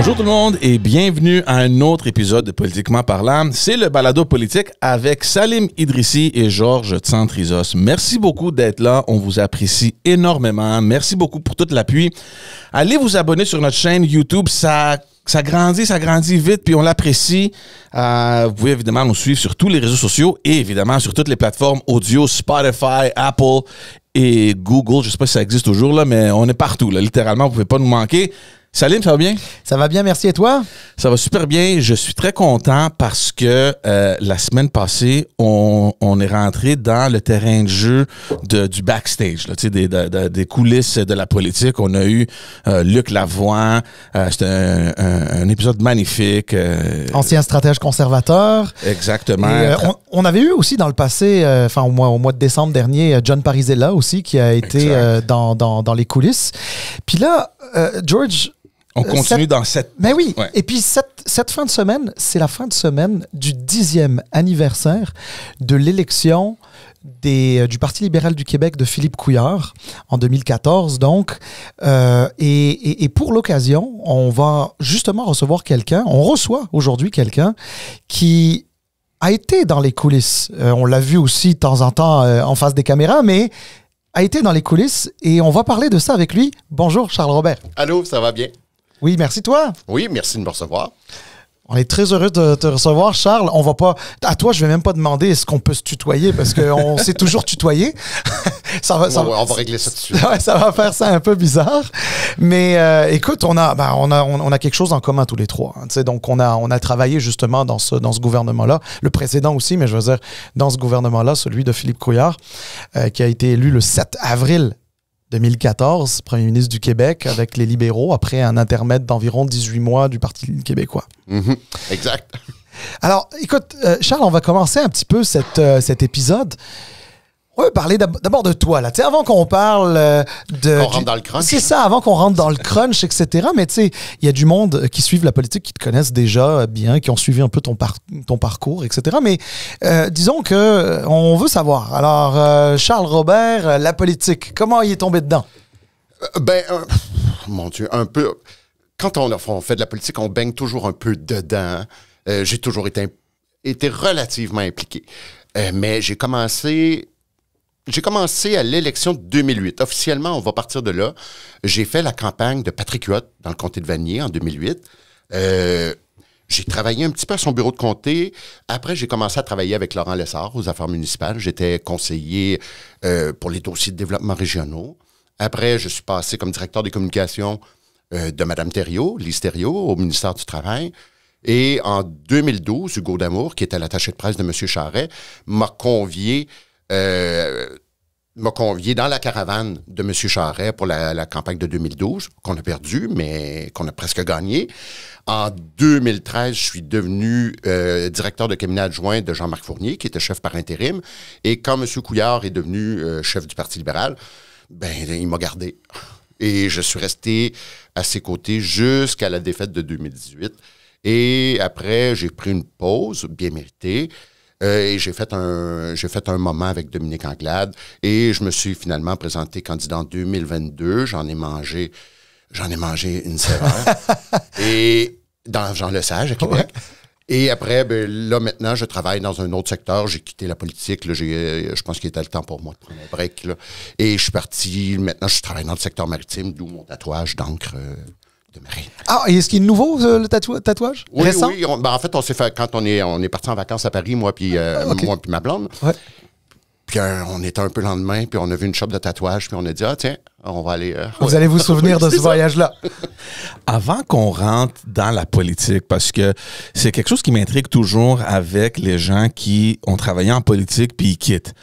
Bonjour tout le monde et bienvenue à un autre épisode de Politiquement parlant. C'est le balado politique avec Salim Idrissi et Georges Tsantrisos. Merci beaucoup d'être là, on vous apprécie énormément. Merci beaucoup pour tout l'appui. Allez vous abonner sur notre chaîne YouTube, ça ça grandit, ça grandit vite, puis on l'apprécie. Euh, vous pouvez évidemment nous suivre sur tous les réseaux sociaux et évidemment sur toutes les plateformes audio, Spotify, Apple et Google. Je ne sais pas si ça existe toujours, là, mais on est partout. Là, littéralement, vous ne pouvez pas nous manquer. Salim, ça va bien? Ça va bien, merci. Et toi? Ça va super bien. Je suis très content parce que euh, la semaine passée, on, est rentré dans le terrain de jeu du backstage, des, des, coulisses de la politique. On a eu euh, Luc Lavoie. Euh, c'était un, épisode magnifique. Ancien stratège conservateur. Exactement. on, avait eu aussi dans le passé, enfin au, mois, au mois de décembre dernier, John Parizella aussi qui a été dans, dans, les coulisses. Puis là, George on euh, continue dans cette. Mais oui. Et puis cette, fin de semaine, c'est la fin de semaine du dixième anniversaire de l'élection des, euh, du Parti libéral du Québec de Philippe Couillard en 2014, donc. Euh, et, pour l'occasion, on va justement recevoir quelqu'un, on reçoit aujourd'hui quelqu'un qui a été dans les coulisses. on l'a vu aussi de temps en temps en face des caméras, mais a été dans les coulisses et on va parler de ça avec lui. Bonjour Charles Robert. Allô, ça va bien? Oui, merci toi. Oui, merci de me recevoir. On est très heureux de te recevoir, Charles. On va pas. À toi, je vais même pas demander est-ce qu'on peut se tutoyer parce qu'on s'est toujours tutoyé. ça va, on va régler ça Ouais, ça va faire ça un peu bizarre. Mais euh, écoute, on a, ben, on a, on a quelque chose en commun tous les trois. Hein, sais, donc on a, on a travaillé justement dans ce, dans ce gouvernement-là, le précédent aussi, mais je veux dire dans ce gouvernement-là, celui de Philippe Couillard, euh, qui a été élu le 7 avril 2014, premier ministre du Québec avec les libéraux, après un intermède d'environ 18 mois du Parti québécois. Mhm. exact. Alors, écoute, euh, Charles, on va commencer un petit peu cette, euh, cet épisode on parler d'abord de toi, là. Tu avant qu'on parle euh, de. Qu'on rentre dans le crunch. C'est ça, avant qu'on rentre dans le crunch, etc. Mais tu sais, il y a du monde euh, qui suivent la politique, qui te connaissent déjà euh, bien, qui ont suivi un peu ton, parcours, etc. Mais disons que on veut savoir. Alors, Charles Robert, la politique, comment il est tombé dedans? Ben, mon Dieu, un peu. Quand on, fait de la politique, on baigne toujours un peu dedans. J'ai toujours été, été relativement impliqué. mais j'ai commencé j'ai commencé à l'élection de 2008. Officiellement, on va partir de là. J'ai fait la campagne de Patrick Huot dans le comté de Vanier en 2008. Euh, j'ai travaillé un petit peu à son bureau de comté. Après, j'ai commencé à travailler avec Laurent Lessard aux affaires municipales. J'étais conseiller euh, pour les dossiers de développement régionaux. Après, je suis passé comme directeur des communications euh, de Mme Thériault, Lise Thériault, au ministère du Travail. Et en 2012, Hugo Damour, qui était l'attaché de presse de M. Charret, m'a convié euh, m'a convié dans la caravane de M. Charret pour la, campagne de 2012, qu'on a perdue, mais qu'on a presque gagné. En 2013, je suis devenu euh, directeur de cabinet adjoint de Jean-Marc Fournier, qui était chef par intérim. Et quand M. Couillard est devenu euh, chef du Parti libéral, ben, il m'a gardé. Et je suis resté à ses côtés jusqu'à la défaite de 2018. Et après, j'ai pris une pause bien méritée. Euh, et j'ai fait un j'ai fait un moment avec Dominique Anglade et je me suis finalement présenté candidat en 2022. J'en ai mangé j'en ai mangé une sévère et dans Jean Lesage à Québec. Et après, ben, là, maintenant, je travaille dans un autre secteur. J'ai quitté la politique. Là, euh, je pense qu'il était le temps pour moi de prendre un break. Là. Et je suis parti. Maintenant, je travaille dans le secteur maritime, d'où mon tatouage d'encre. Euh, de Ah, et est-ce qu'il est nouveau, euh, le tatou tatouage? Oui, Récent? oui. Bah, en fait, on s'est fait, quand on est, on est parti en vacances à Paris, moi puis euh, ah, ma blonde. Puis euh, on était un peu lendemain, puis on a vu une shop de tatouage, puis on a dit, ah tiens, on va aller... vous allez vous souvenir de ce voyage-là. Avant qu'on rentre dans la politique, parce que c'est quelque chose qui m'intrigue toujours avec les gens qui ont travaillé en politique puis ils quittent.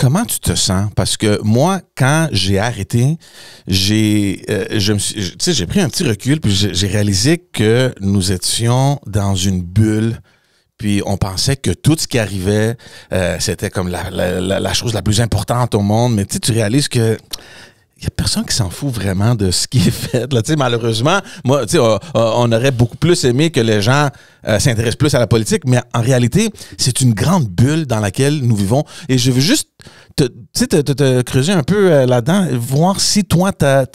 Comment tu te sens? Parce que moi, quand j'ai arrêté, j'ai, euh, je me j'ai pris un petit recul, puis j'ai réalisé que nous étions dans une bulle puis on pensait que tout ce qui arrivait, euh, c'était comme la, la, chose la plus importante au monde. Mais tu réalises que il n'y a personne qui s'en fout vraiment de ce qui est fait. Là. malheureusement, moi, on, euh, euh, on aurait beaucoup plus aimé que les gens euh, s'intéressent plus à la politique, mais en réalité, c'est une grande bulle dans laquelle nous vivons. Et je veux juste te, te, creuser un peu là-dedans, voir si toi, tu as,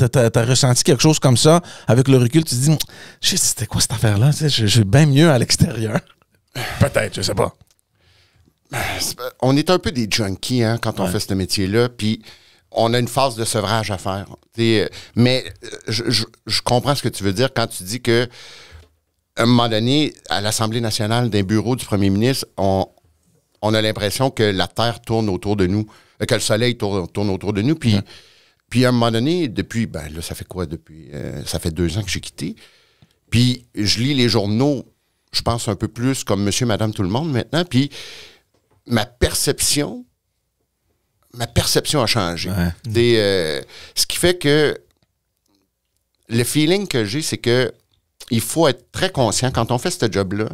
ressenti quelque chose comme ça avec le recul. Tu te dis, hum, c'était quoi cette affaire-là? Je, vais bien mieux à l'extérieur. Peut-être, je sais pas. Ben, on est un peu des junkies hein, quand on fait ce métier-là. Puis on a une phase de sevrage à faire. Euh, mais euh, je, comprends ce que tu veux dire quand tu dis que un moment donné, à l'Assemblée nationale, d'un bureau du premier ministre, on, a l'impression que la Terre tourne autour de nous, euh, que le Soleil tourne, autour de nous. Puis, puis à un moment donné, depuis, ben là, ça fait quoi depuis? ça fait deux ans que j'ai quitté. Puis je lis les journaux, je pense un peu plus comme monsieur, madame, tout le monde maintenant. Puis ma perception ma perception a changé. Euh, ce qui fait que le feeling que j'ai, c'est que il faut être très conscient, quand on fait ce job-là,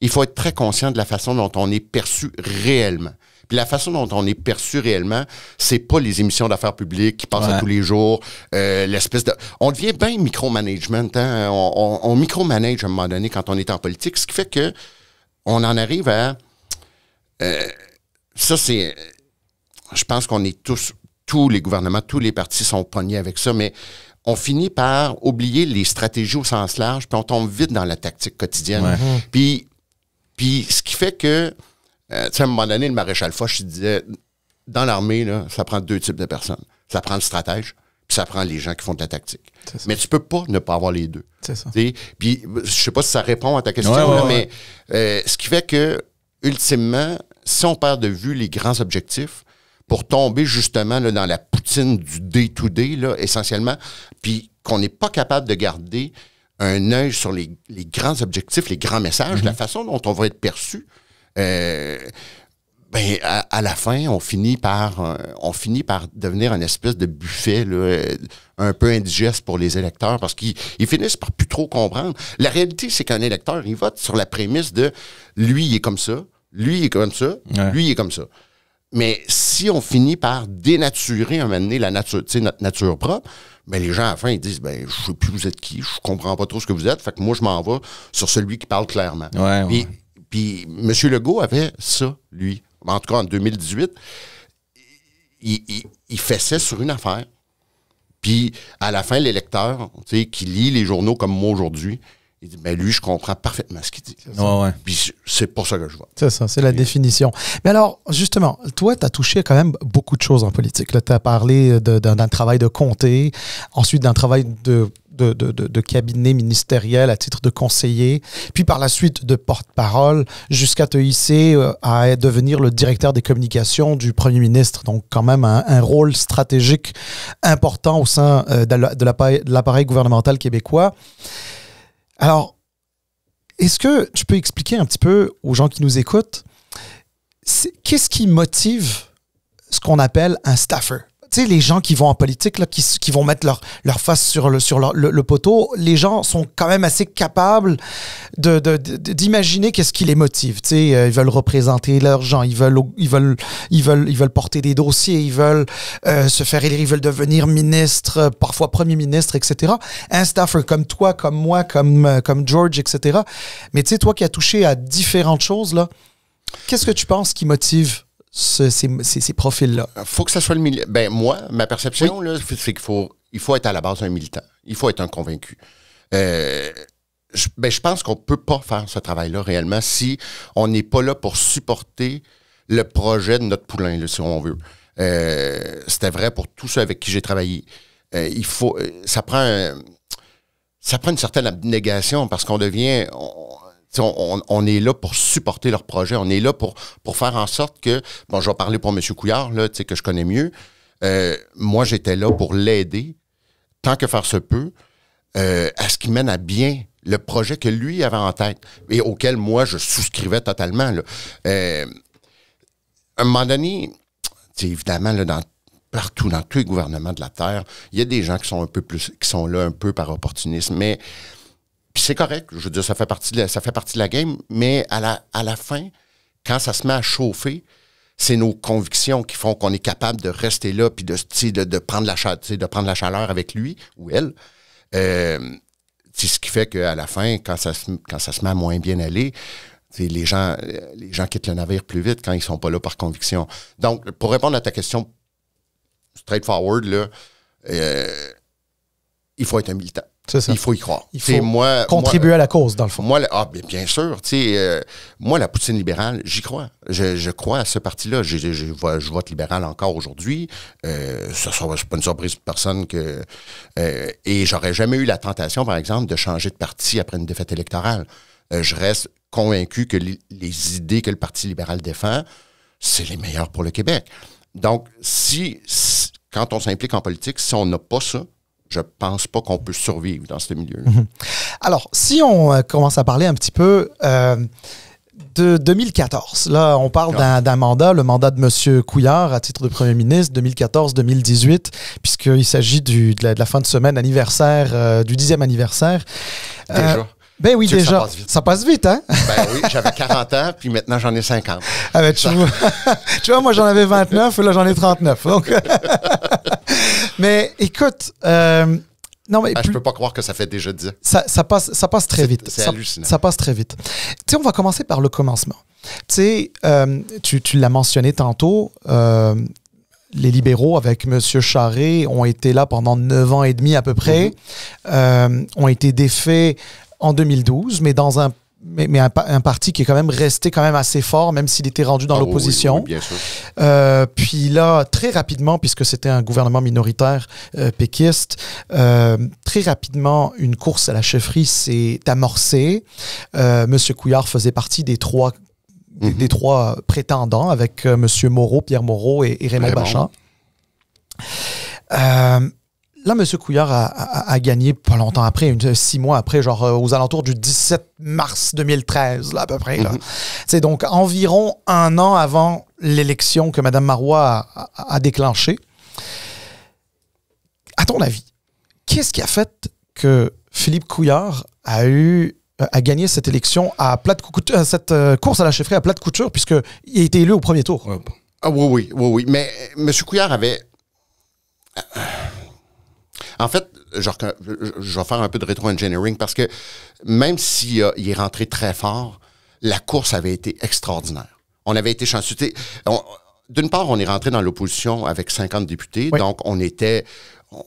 il faut être très conscient de la façon dont on est perçu réellement. Puis la façon dont on est perçu réellement, c'est pas les émissions d'affaires publiques qui passent tous les jours, euh, l'espèce de... On devient bien micromanagement, management hein. on, on, micromanage à un moment donné quand on est en politique, ce qui fait que on en arrive à... Euh, ça, c'est je pense qu'on est tous, tous les gouvernements, tous les partis sont pognés avec ça, mais on finit par oublier les stratégies au sens large, puis on tombe vite dans la tactique quotidienne. Mhm. Puis, puis ce qui fait que, euh, tu sais, à un moment donné, le maréchal Foch disait, dans l'armée, ça prend deux types de personnes. Ça prend le stratège, puis ça prend les gens qui font de la tactique. Mais tu peux pas ne pas avoir les deux. C'est ça. Puis je sais pas si ça répond à ta question, mais euh, ce qui fait que, ultimement, si on perd de vue les grands objectifs, pour tomber justement là, dans la poutine du day-to-day, essentiellement, puis qu'on n'est pas capable de garder un œil sur les, grands objectifs, les grands messages, mhm. la façon dont on va être perçu. Euh, ben, à, la fin, on finit par euh, on finit par devenir un espèce de buffet là, euh, un peu indigeste pour les électeurs parce qu'ils finissent par plus trop comprendre. La réalité, c'est qu'un électeur, il vote sur la prémisse de lui, il est comme ça, lui, il est comme ça, lui, il est comme ça. Mais si on finit par dénaturer un moment donné la nature, notre nature propre, mais ben, les gens à la fin ils disent ben je sais plus vous êtes qui, je comprends pas trop ce que vous êtes, fait que moi je m'en vais sur celui qui parle clairement. puis, puis M. Legault avait ça, lui. En tout cas, en 2018, il, il, il sur une affaire. Puis à la fin, les l'électeur, qui lit les journaux comme moi aujourd'hui, mais ben, lui, je comprends parfaitement ce qu'il dit. Puis c'est pour ça que je vois. C'est ça, c'est la définition. Mais alors, justement, toi, tu as touché quand même beaucoup de choses en politique. Tu as parlé d'un travail de comté, ensuite d'un travail de de, cabinet ministériel à titre de conseiller, puis par la suite de porte-parole, jusqu'à te hisser euh, à devenir le directeur des communications du Premier ministre. Donc quand même un, un rôle stratégique important au sein euh, de l'appareil gouvernemental québécois. Alors, est-ce que tu peux expliquer un petit peu aux gens qui nous écoutent, qu'est-ce qui motive ce qu'on appelle un staffer? les gens qui vont en politique, là, qui, vont mettre leur, leur face sur, le, sur le, poteau, les gens sont quand même assez capables d'imaginer de, qu'est-ce qui les motive. Tu sais, euh, ils veulent représenter leurs gens, ils veulent, ils veulent, ils veulent, ils veulent porter des dossiers, ils veulent euh, se faire élire, ils veulent devenir ministre, euh, parfois premier ministre, etc. Un staffer comme toi, comme moi, comme, comme George, etc. Mais tu sais, toi qui as touché à différentes choses, là, qu'est-ce que tu penses qui motive ces, ces, profils-là? Euh, faut que ça soit le milieu. Ben, moi, ma perception, là, c'est qu'il faut, il faut être à la base un militant. Il faut être un convaincu. Euh, je, ben, je pense qu'on ne peut pas faire ce travail-là réellement si on n'est pas là pour supporter le projet de notre poulain, si on veut. Euh, c'était vrai pour tous ceux avec qui j'ai travaillé. il faut, ça prend, ça prend une certaine abnégation parce qu'on devient, on, est là pour supporter leur projet. On est là pour, pour faire en sorte que, bon, je vais parler pour M. Couillard, là, que je connais mieux. Euh, moi, j'étais là pour l'aider, tant que faire se peut, euh, à ce qu'il mène à bien le projet que lui avait en tête et auquel moi, je souscrivais totalement. Euh, à un moment donné, évidemment, là, dans partout, dans tous les gouvernements de la Terre, il y a des gens qui sont un peu plus, qui sont là un peu par opportunisme, mais puis c'est correct, je veux dire, ça fait partie de la, ça fait partie de la game, mais à la, à la fin, quand ça se met à chauffer, c'est nos convictions qui font qu'on est capable de rester là puis de, de, prendre, la de prendre la chaleur avec lui ou elle. Euh, ce qui fait qu'à la fin, quand ça, se, quand ça se met à moins bien aller, les gens, les gens quittent le navire plus vite quand ils sont pas là par conviction. Donc, pour répondre à ta question straightforward, là, euh, il faut être un militant. Il faut y croire. Il contribuer à la cause, dans le fond. Moi, ah, bien, sûr. Euh, moi, la poutine libérale, j'y crois. Je, crois à ce parti-là. Je, vote libéral encore aujourd'hui. Euh, ce n'est pas une surprise pour personne que. Euh, et j'aurais jamais eu la tentation, par exemple, de changer de parti après une défaite électorale. je reste convaincu que les, idées que le Parti libéral défend, c'est les meilleures pour le Québec. Donc, si quand on s'implique en politique, si on n'a pas ça, je pense pas qu'on peut survivre dans ce milieu mhm. Alors, si on euh, commence à parler un petit peu euh, de 2014, là, on parle ah. d'un mandat, le mandat de M. Couillard à titre de Premier ministre, 2014-2018, puisqu'il s'agit de, de, la fin de semaine anniversaire, euh, du dixième anniversaire. Déjà. Ben oui, déjà. Ça passe, vite. hein? ben oui, j'avais 40 ans, puis maintenant j'en ai 50. Ah ben, tu, vois, moi j'en avais 29, là j'en ai 39. Donc. mais écoute, euh, non, mais ah, je peux pas croire que ça fait déjà 10 ça, ça, passe, ça passe très vite. C'est hallucinant. Ça, passe très vite. Tu sais, on va commencer par le commencement. Tu euh, tu, tu l'as mentionné tantôt. Euh, les libéraux avec M. Charré ont été là pendant neuf ans et demi à peu près, mm-hmm. euh, ont été défaits en 2012, mais dans un mais, un, parti qui est quand même resté quand même assez fort, même s'il était rendu dans ah l'opposition. Euh, puis là, très rapidement, puisque c'était un gouvernement minoritaire euh, péquiste, euh, très rapidement, une course à la chefferie s'est amorcée. Monsieur Couillard faisait partie des trois, mhm. des, trois prétendants avec Monsieur Moreau, Pierre Moreau et, et Raymond, Bachand là, M. Couillard a, gagné pas longtemps après, une, euh, six mois après, genre euh, aux alentours du 17 mars 2013, là, à peu près. C'est mhm. Donc, environ un an avant l'élection que Mme Marois a, a, déclenchée. À ton avis, qu'est-ce qui a fait que Philippe Couillard a eu euh, a gagné cette élection à plate couture, cette course à la chefferie à plate couture, puisqu'il a été élu au premier tour. Ah oui, oui, oui, oui. Mais M. Couillard avait en fait, je, je vais faire un peu de rétro-engineering parce que même s'il est rentré très fort, la course avait été extraordinaire. On avait été chanceux. D'une part, on est rentré dans l'opposition avec 50 députés, donc on était,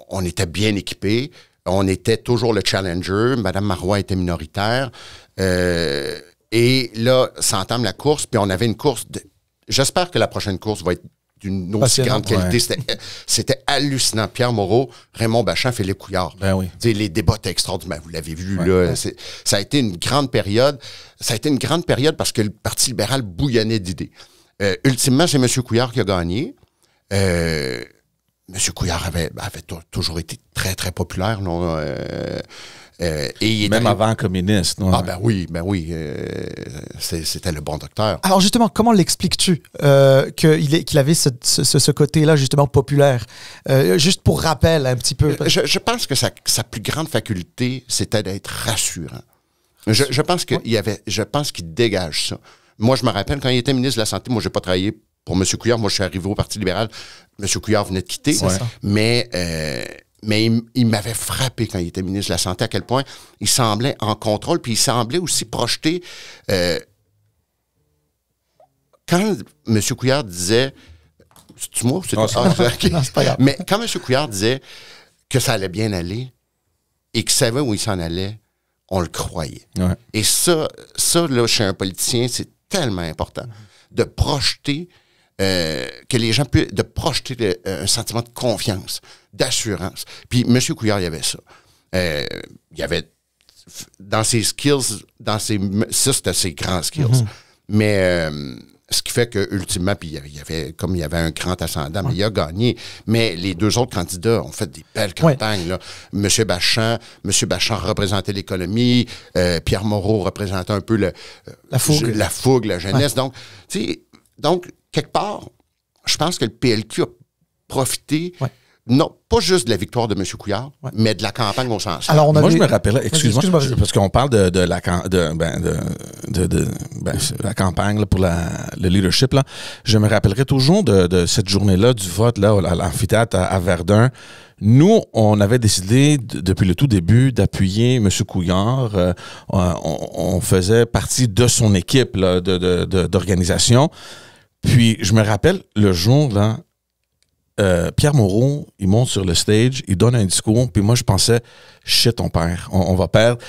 on était bien équipés. On était toujours le challenger. Madame Marois était minoritaire. Euh, et là, s'entame la course, puis on avait une course. J'espère que la prochaine course va être d'une aussi grande qualité. Euh, c'était hallucinant. Pierre Moreau, Raymond Bachand, Philippe Couillard. Ben Les débats étaient extraordinaires. Vous l'avez vu, là. Ça a été une grande période. Ça a été une grande période parce que le Parti libéral bouillonnait d'idées. Euh, ultimement, c'est M. Couillard qui a gagné. Euh, M. Couillard avait, avait toujours été très, très populaire. Non, euh, et Même avant communiste. non? Ah ben oui, ben oui, euh, c'était le bon docteur. Alors justement, comment l'expliques-tu euh, qu'il avait ce, côté-là justement populaire Juste pour rappel un petit peu. Je, pense que sa, plus grande faculté, c'était d'être rassurant. Je, pense qu'il avait, je pense qu'il dégage ça. Moi, je me rappelle quand il était ministre de la santé, moi, j'ai pas travaillé pour M. Couillard. Moi, je suis arrivé au Parti libéral. M. Couillard venait de quitter, mais mais il, m'avait frappé quand il était ministre de la Santé à quel point il semblait en contrôle, puis il semblait aussi projeter. Euh, quand M. Couillard disait. C'est moi ah, c'est pas grave. Mais quand M. Couillard disait que ça allait bien aller et qu'il savait où il s'en allait, on le croyait. Et ça, ça, là, chez un politicien, c'est tellement important de projeter euh, que les gens puissent de projeter euh, un sentiment de confiance, d'assurance. Puis M. Couillard, il y avait ça. Euh, il y avait dans ses skills, dans ses ça, c'était ses grands skills. Mhm. Mais ce qui fait que ultimement, puis il y avait comme il y avait un grand ascendant, mais il a gagné. Mais les deux autres candidats ont fait des belles campagnes. M. Monsieur Bachand, Monsieur Bachand représentait l'économie, Pierre Moreau représentait un peu le la fougue, la, jeunesse. Donc, tu sais, donc quelque part, je pense que le PLQ a profité. Non, pas juste de la victoire de M. Couillard, mais de la campagne au sens. Alors, Moi, je me rappelle, excuse-moi, parce qu'on parle de, la, de, la, campagne pour le leadership. Je me rappellerai toujours de, cette journée-là, du vote là, à l'amphithéâtre à, Verdun. Nous, on avait décidé depuis le tout début d'appuyer M. Couillard. Euh, on, faisait partie de son équipe d'organisation. Puis, je me rappelle le jour, là, euh, Pierre Moreau, il monte sur le stage, il donne un discours, puis moi, je pensais, shit, ton père, on, va perdre.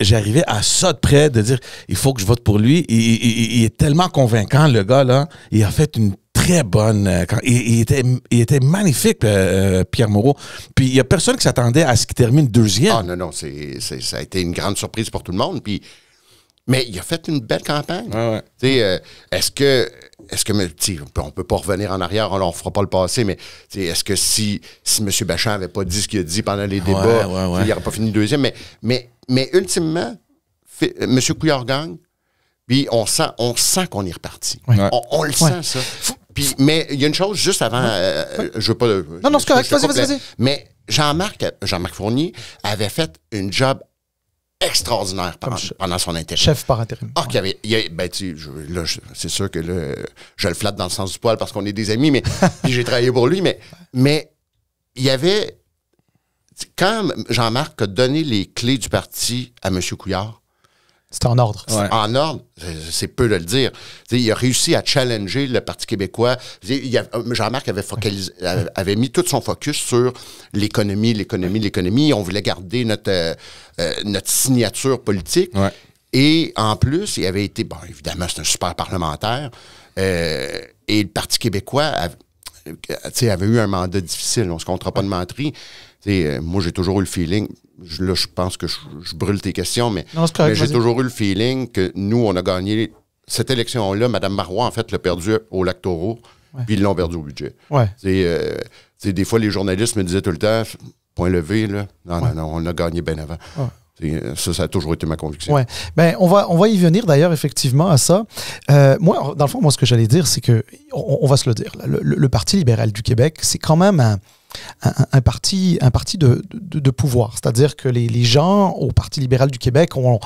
J'arrivais à ça de près de dire, il faut que je vote pour lui. Il, est tellement convaincant, le gars, là. Il a fait une très bonne. Euh, il, était, magnifique, euh, Pierre Moreau. Puis il n'y a personne qui s'attendait à ce qu'il termine deuxième. Ah non, non, ça a été une grande surprise pour tout le monde. Puis, mais il a fait une belle campagne. Tu ouais. est-ce que est-ce que, on peut pas revenir en arrière, on ne fera pas le passé, mais est-ce que si, M. Bachand n'avait pas dit ce qu'il a dit pendant les débats, il n'aurait pas fini deuxième? Mais, mais, mais ultimement, euh, M. Couillard gagne, puis on sent qu'on sent qu'on est reparti. On, le sent, ça. Puis, mais il y a une chose juste avant, euh, euh, je veux pas. Non, non, c'est correct, vas-y, vas-y, Mais Jean-Marc Jean Fournier avait fait une job extraordinaire pendant, son intérim. Chef par intérim. Ah, avait, ben, tu, c'est sûr que je le flatte dans le sens du poil parce qu'on est des amis, mais j'ai travaillé pour lui, mais, mais il y avait, quand Jean-Marc a donné les clés du parti à M. Couillard, c'est en ordre. En ordre, c'est peu de le dire. Il a réussi à challenger le Parti québécois. Euh, Jean-Marc avait, focalisé, avait mis tout son focus sur l'économie, l'économie, l'économie. On voulait garder notre, euh, euh, notre signature politique. Et en plus, il avait été, bon, évidemment, c'est un super parlementaire. et le Parti québécois avait, eu un mandat difficile. On ne se comptera pas de menterie. moi, j'ai toujours eu le feeling, je, là, je pense que je, brûle tes questions, mais, j'ai toujours eu le feeling que nous, on a gagné cette élection-là. Mme Marois, en fait, l'a perdu au lac puis ils l'ont perdu au budget. Euh, des fois, les journalistes me disaient tout le temps, point levé, là. Non, non, non, on a gagné bien avant. Euh, ça, ça a toujours été ma conviction. Ben, on, va, on va y venir d'ailleurs effectivement à ça. Euh, moi, dans le fond, moi, ce que j'allais dire, c'est que, on, va se le dire, le Parti libéral du Québec, c'est quand même un, un, parti, un parti de, de, pouvoir. C'est-à-dire que les, les, gens au Parti libéral du Québec ont,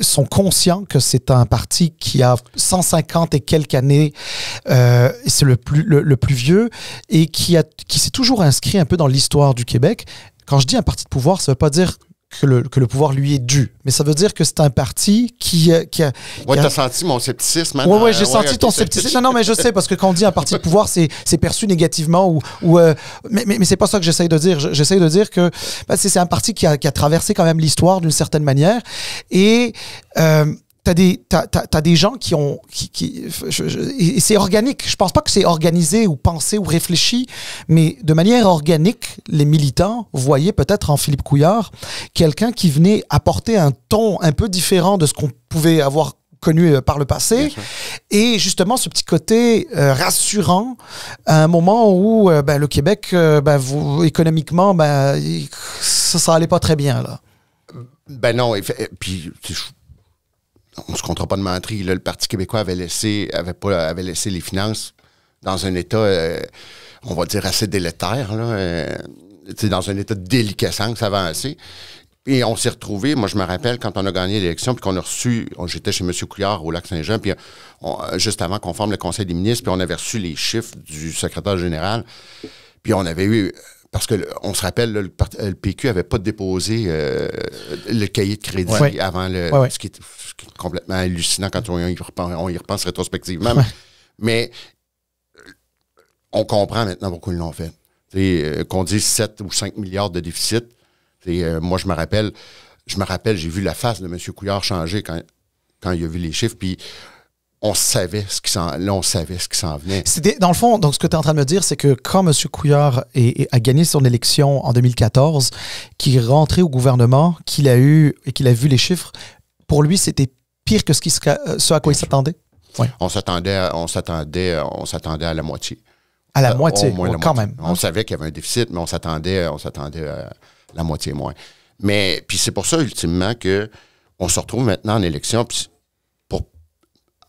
sont conscients que c'est un parti qui a 150 et quelques années, euh, c'est le plus, le, plus vieux, et qui, a, qui s'est toujours inscrit un peu dans l'histoire du Québec. Quand je dis un parti de pouvoir, ça ne veut pas dire que le, que le, pouvoir lui est dû. Mais ça veut dire que c'est un parti qui. Euh, qui a, ouais, t'as senti mon scepticisme. Hein, ouais, ouais, euh, j'ai senti ton scepticisme. Non, non, mais je sais, parce que quand on dit un parti de pouvoir, c'est, c'est perçu négativement. ou, ou euh, Mais, mais, c'est pas ça que j'essaye de dire. J'essaye de dire que bah, c'est c'est, un parti qui a, qui a, traversé quand même l'histoire d'une certaine manière. Et. Euh, t'as des t'as, des gens qui ont qui, qui et c'est organique je pense pas que c'est organisé ou pensé ou réfléchi mais de manière organique les militants voyaient peut-être en Philippe Couillard quelqu'un qui venait apporter un ton un peu différent de ce qu'on pouvait avoir connu euh, par le passé et justement ce petit côté euh, rassurant à un moment où euh, ben, le Québec ben, économiquement ben, ça ça allait pas très bien là ben non et puis on se comptera pas de mentir, le Parti québécois avait laissé, avait pas, avait laissé les finances dans un état, euh, on va dire, assez délétère, là, euh, dans un état ça va assez. Et on s'est retrouvés, moi je me rappelle quand on a gagné l'élection, puis qu'on a reçu, j'étais chez M. Couillard au lac Saint-Jean, puis euh, juste avant qu'on forme le Conseil des ministres, puis on avait reçu les chiffres du secrétaire général, puis on avait eu parce que euh, on se rappelle, le, PQ euh, n'avait pas déposé euh, le cahier de crédit avant le. Ce, qui est, complètement hallucinant quand on y repense, rétrospectivement. Mais, on comprend maintenant pourquoi ils l'ont fait. sais qu'on dise 7 ou 5 milliards de déficit. moi, je me rappelle, je me rappelle, j'ai vu la face de M. Couillard changer quand, quand il a vu les chiffres. Puis on savait ce qui s'en savait ce qui s'en venait. dans le fond, donc ce que tu es en train de me dire, c'est que quand M. Couillard a gagné son élection en 2014, qu'il est rentré au gouvernement, qu'il a eu et qu'il a vu les chiffres, pour lui c'était pire que ce, euh, à quoi il s'attendait. On s'attendait, on s'attendait, on s'attendait à la moitié. À la euh, moitié, quand même. On hein. savait qu'il y avait un déficit, mais on s'attendait, on s'attendait à la moitié moins. Mais puis c'est pour ça ultimement que on se retrouve maintenant en élection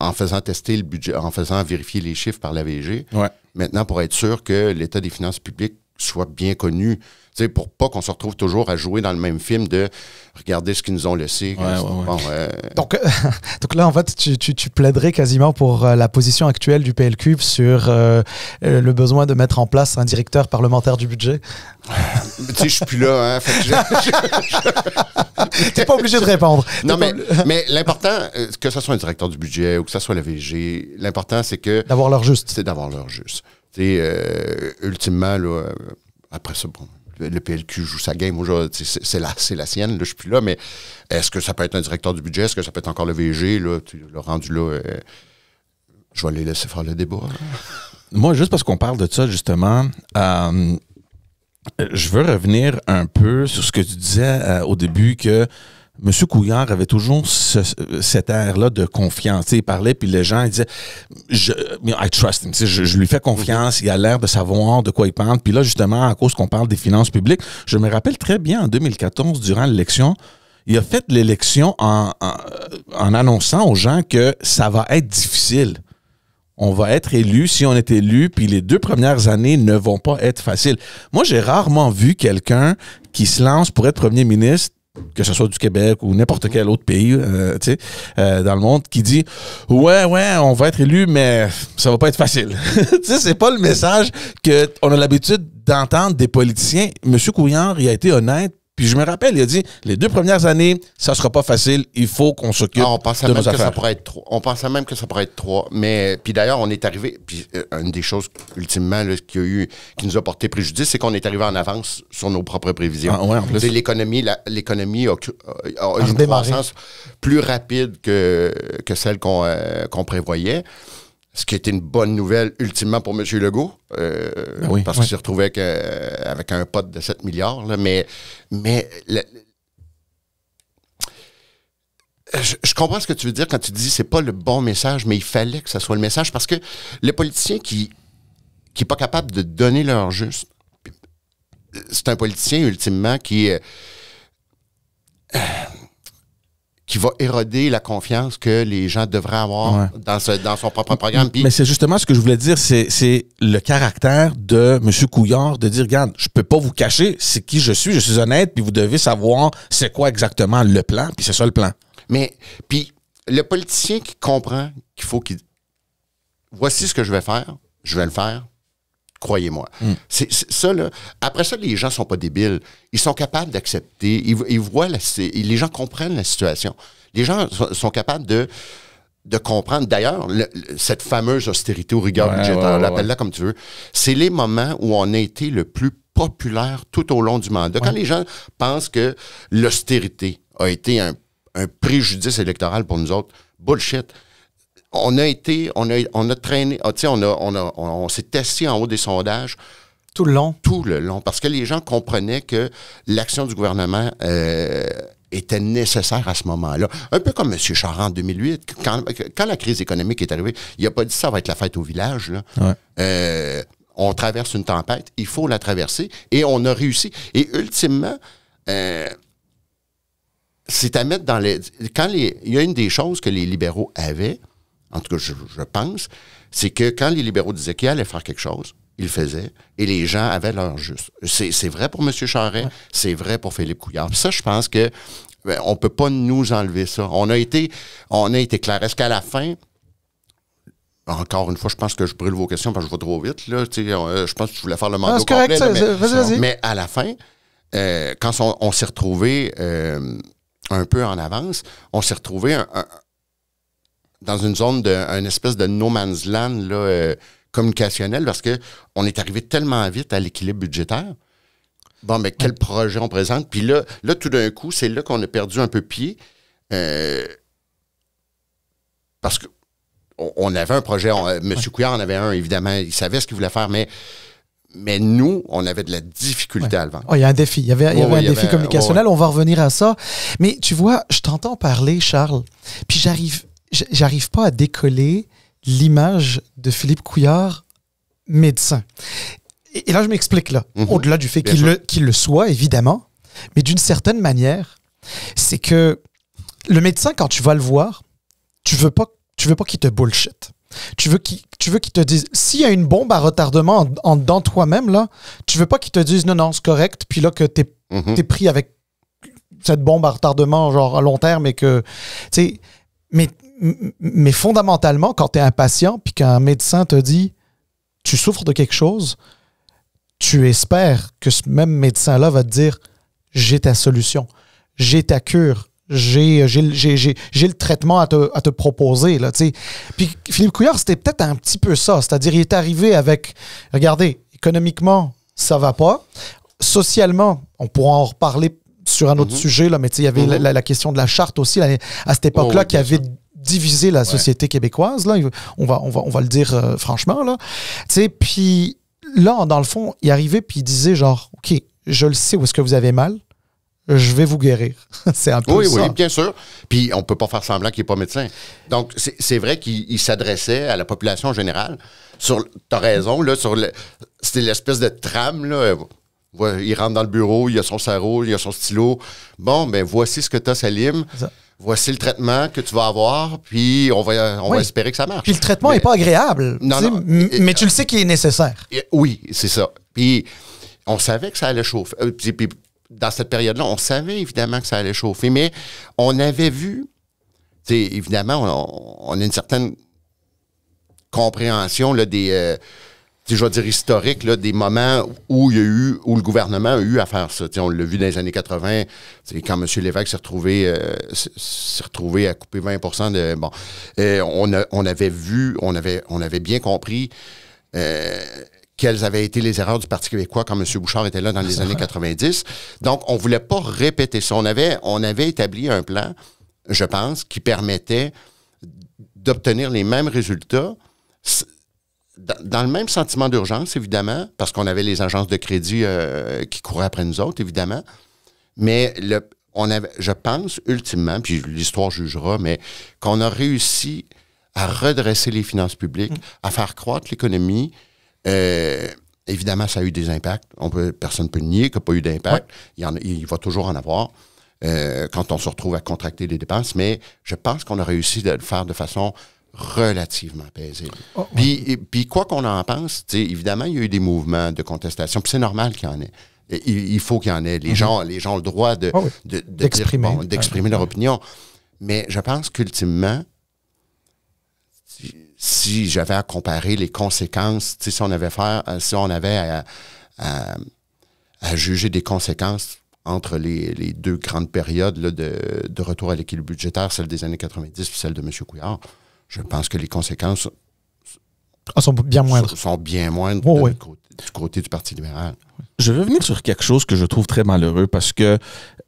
en faisant tester le budget, en faisant vérifier les chiffres par l'AVG. Ouais. Maintenant, pour être sûr que l'état des finances publiques soit bien connu. T'sais, pour pas qu'on se retrouve toujours à jouer dans le même film de regarder ce qu'ils nous ont laissé. Euh, donc, donc là, en fait, tu, plaiderais quasiment pour euh, la position actuelle du PLQ sur euh, le besoin de mettre en place un directeur parlementaire du budget. tu sais, je suis plus là. Hein, T'es pas obligé de répondre. Non, mais, mais l'important, que ce soit un directeur du budget ou que ce soit la VG, l'important, c'est que... D'avoir l'heure juste. C'est d'avoir l'heure juste. Euh, ultimement, euh, après ça, bon, le PLQ joue sa game. C'est la, la sienne, je je suis plus là, mais est-ce que ça peut être un directeur du budget? Est-ce que ça peut être encore le VG? Là, le rendu là, euh, je vais les laisser faire le débat. Moi, juste parce qu'on parle de ça, justement, euh, je veux revenir un peu sur ce que tu disais au début que M. Couillard avait toujours ce, cet air-là de confiance. il parlait, puis les gens disaient je, I trust him. Je, lui fais confiance, il a l'air de savoir de quoi il parle. Puis là, justement, à cause qu'on parle des finances publiques, je me rappelle très bien en 2014, durant l'élection, il a fait l'élection en, en, annonçant aux gens que ça va être difficile. On va être élu si on est élu, puis les deux premières années ne vont pas être faciles. Moi, j'ai rarement vu quelqu'un qui se lance pour être premier ministre que ce soit du Québec ou n'importe quel autre pays euh, euh, dans le monde, qui dit Ouais, ouais, on va être élu, mais ça va pas être facile. c'est pas le message qu'on a l'habitude d'entendre des politiciens. Monsieur Couillard, il a été honnête, puis je me rappelle, il a dit, les deux premières années, ça sera pas facile, il faut qu'on s'occupe ah, on de même Que ça pourrait être trois. On pensait même que ça pourrait être trois. Mais puis d'ailleurs, on est arrivé, puis euh, une des choses ultimement là, qui, a eu, qui nous a porté préjudice, c'est qu'on est arrivé en avance sur nos propres prévisions. Ah, l'économie, l'économie a, une croissance plus rapide que, que celle qu'on euh, prévoyait. Ce qui était une bonne nouvelle ultimement pour M. Legault, euh, ben parce qu'il s'est retrouvé avec, un pote de 7 milliards. Là, mais mais je, comprends ce que tu veux dire quand tu dis que ce n'est pas le bon message, mais il fallait que ce soit le message parce que le politicien qui qui pas capable de donner leur juste, c'est un politicien ultimement qui euh, qui va éroder la confiance que les gens devraient avoir dans, ce, dans son propre programme. Mais c'est justement ce que je voulais dire, c'est le caractère de M. Couillard de dire, regarde, je peux pas vous cacher, c'est qui je suis, je suis honnête, puis vous devez savoir c'est quoi exactement le plan, puis c'est ça le plan. Mais, puis le politicien qui comprend qu'il faut qu'il... Voici ce que je vais faire, je vais le faire, Croyez-moi. Mm. C'est Après ça, les gens sont pas débiles. Ils sont capables d'accepter. Ils, voient la, les gens comprennent la situation. Les gens sont, capables de de comprendre. D'ailleurs, cette fameuse austérité au regard budgétaire, appelle la comme tu veux, c'est les moments où on a été le plus populaire tout au long du mandat. Quand les gens pensent que l'austérité a été un, un préjudice électoral pour nous autres, bullshit on a été, on a, on a traîné, ah, on, a, on, s'est testé en haut des sondages. Tout le long. Tout le long, parce que les gens comprenaient que l'action du gouvernement euh, était nécessaire à ce moment-là. Un peu comme M. Charan en 2008, quand, la crise économique est arrivée, il n'a pas dit ça va être la fête au village. Euh, on traverse une tempête, il faut la traverser, et on a réussi. Et ultimement, euh, c'est à mettre dans les... Quand les, il y a une des choses que les libéraux avaient, en tout cas je, pense, c'est que quand les libéraux disaient qu'ils allaient faire quelque chose, ils le faisaient et les gens avaient leur juste. C'est vrai pour M. Charret, c'est vrai pour Philippe Couillard. ça, je pense que ne ben, on peut pas nous enlever ça. On a été, on a été clair. Est-ce qu'à la fin, encore une fois, je pense que je brûle vos questions parce que je vais trop vite. Là, euh, je pense que tu voulais faire le mandat complet. Correct, mais, mais, à la fin, euh, quand on, s'est retrouvé euh, un peu en avance, on s'est retrouvé un, dans une zone d'un espèce de no man's land là, euh, communicationnel parce qu'on est arrivé tellement vite à l'équilibre budgétaire. Bon, mais quel projet on présente? Puis là, là tout d'un coup, c'est là qu'on a perdu un peu pied. Euh, parce que on avait un projet, euh, M. Couillard en avait un, évidemment, il savait ce qu'il voulait faire, mais mais nous, on avait de la difficulté à le vendre. Oh, il y a un défi. Il y avait, oh, un défi communicationnel. On va revenir à ça. Mais tu vois, je t'entends parler, Charles, puis j'arrive j'arrive pas à décoller l'image de Philippe Couillard médecin. Et, là, je m'explique, là. Mhm. Au-delà du fait qu'il le, le soit, évidemment, mais d'une certaine manière, c'est que le médecin, quand tu vas le voir, tu veux pas, tu veux pas qu'il te bullshit. Tu veux qu'il te dise, s'il y a une bombe à retardement en, dans toi-même, là, tu veux pas qu'il te dise, non, non, c'est correct, puis là que tu es, mhm. pris avec cette bombe à retardement, genre à long terme, et que, tu sais, mais, mais fondamentalement, quand tu es un patient, puis qu'un médecin te dit, tu souffres de quelque chose, tu espères que ce même médecin-là va te dire, j'ai ta solution, j'ai ta cure, j'ai j'ai le traitement à te, à te proposer. Là, Puis Philippe Couillard, c'était peut-être un petit peu ça. C'est-à-dire, il est arrivé avec, regardez, économiquement, ça va pas. Socialement, on pourra en reparler sur un autre mhm. sujet, là, mais il y avait mhm. la, question de la charte aussi à cette époque-là oh, qui avait diviser la société québécoise, là, on va, on va, on va le dire euh, franchement, là. puis là, dans le fond, il arrivait, puis il disait genre, OK, je le sais où est-ce que vous avez mal, je vais vous guérir. c'est un peu oui, ça. Oui, bien sûr. Puis on ne peut pas faire semblant qu'il n'est pas médecin. Donc, c'est vrai qu'il s'adressait à la population générale. Sur, as raison, là, sur le, c'était l'espèce de trame, Il rentre dans le bureau, il a son sarou il a son stylo. Bon, mais ben, voici ce que as, Salim voici le traitement que tu vas avoir, puis on va, espérer que ça marche. Puis le traitement n'est pas agréable, non, mais tu le sais qu'il est nécessaire. oui, c'est ça. Puis on savait que ça allait chauffer. Euh, puis, dans cette période-là, on savait évidemment que ça allait chauffer, mais on avait vu, évidemment, on, a une certaine compréhension des... Euh, je vais dire historique, là, des moments où il y a eu, où le gouvernement a eu à faire ça. on l'a vu dans les années 80, quand M. Lévesque s'est retrouvé, euh, à couper 20 de. Bon. Euh, on, on avait vu, on avait, on avait bien compris euh, quelles avaient été les erreurs du Parti québécois quand M. Bouchard était là dans les années 90. Donc, on ne voulait pas répéter ça. On avait, on avait établi un plan, je pense, qui permettait d'obtenir les mêmes résultats dans le même sentiment d'urgence, évidemment, parce qu'on avait les agences de crédit euh, qui couraient après nous autres, évidemment. Mais le, on je pense, ultimement, puis l'histoire jugera, mais qu'on a réussi à redresser les finances publiques, mm. à faire croître l'économie. Euh, évidemment, ça a eu des impacts. On peut, personne ne peut nier qu'il n'y a pas eu d'impact. Il, il va toujours en avoir. Euh, quand on se retrouve à contracter des dépenses, mais je pense qu'on a réussi à le faire de façon relativement paisible. Ah, puis, quoi qu'on en pense, évidemment, il y a eu des mouvements de contestation, puis c'est normal qu'il y en ait. Il, faut qu'il y en ait. Les, mhm. gens, les gens ont le droit de, ah d'exprimer leur opinion. Mais je pense qu'ultimement, si j'avais à comparer les conséquences, si on avait, faire, euh, si on avait à, juger des conséquences entre les, deux grandes périodes de, de, retour à l'équilibre budgétaire, celle des années 90 et celle de M. Couillard, je pense que les conséquences ah, sont bien moindres. Sont bien moindres oh, du côté du Parti libéral. Je veux venir sur quelque chose que je trouve très malheureux parce que, euh,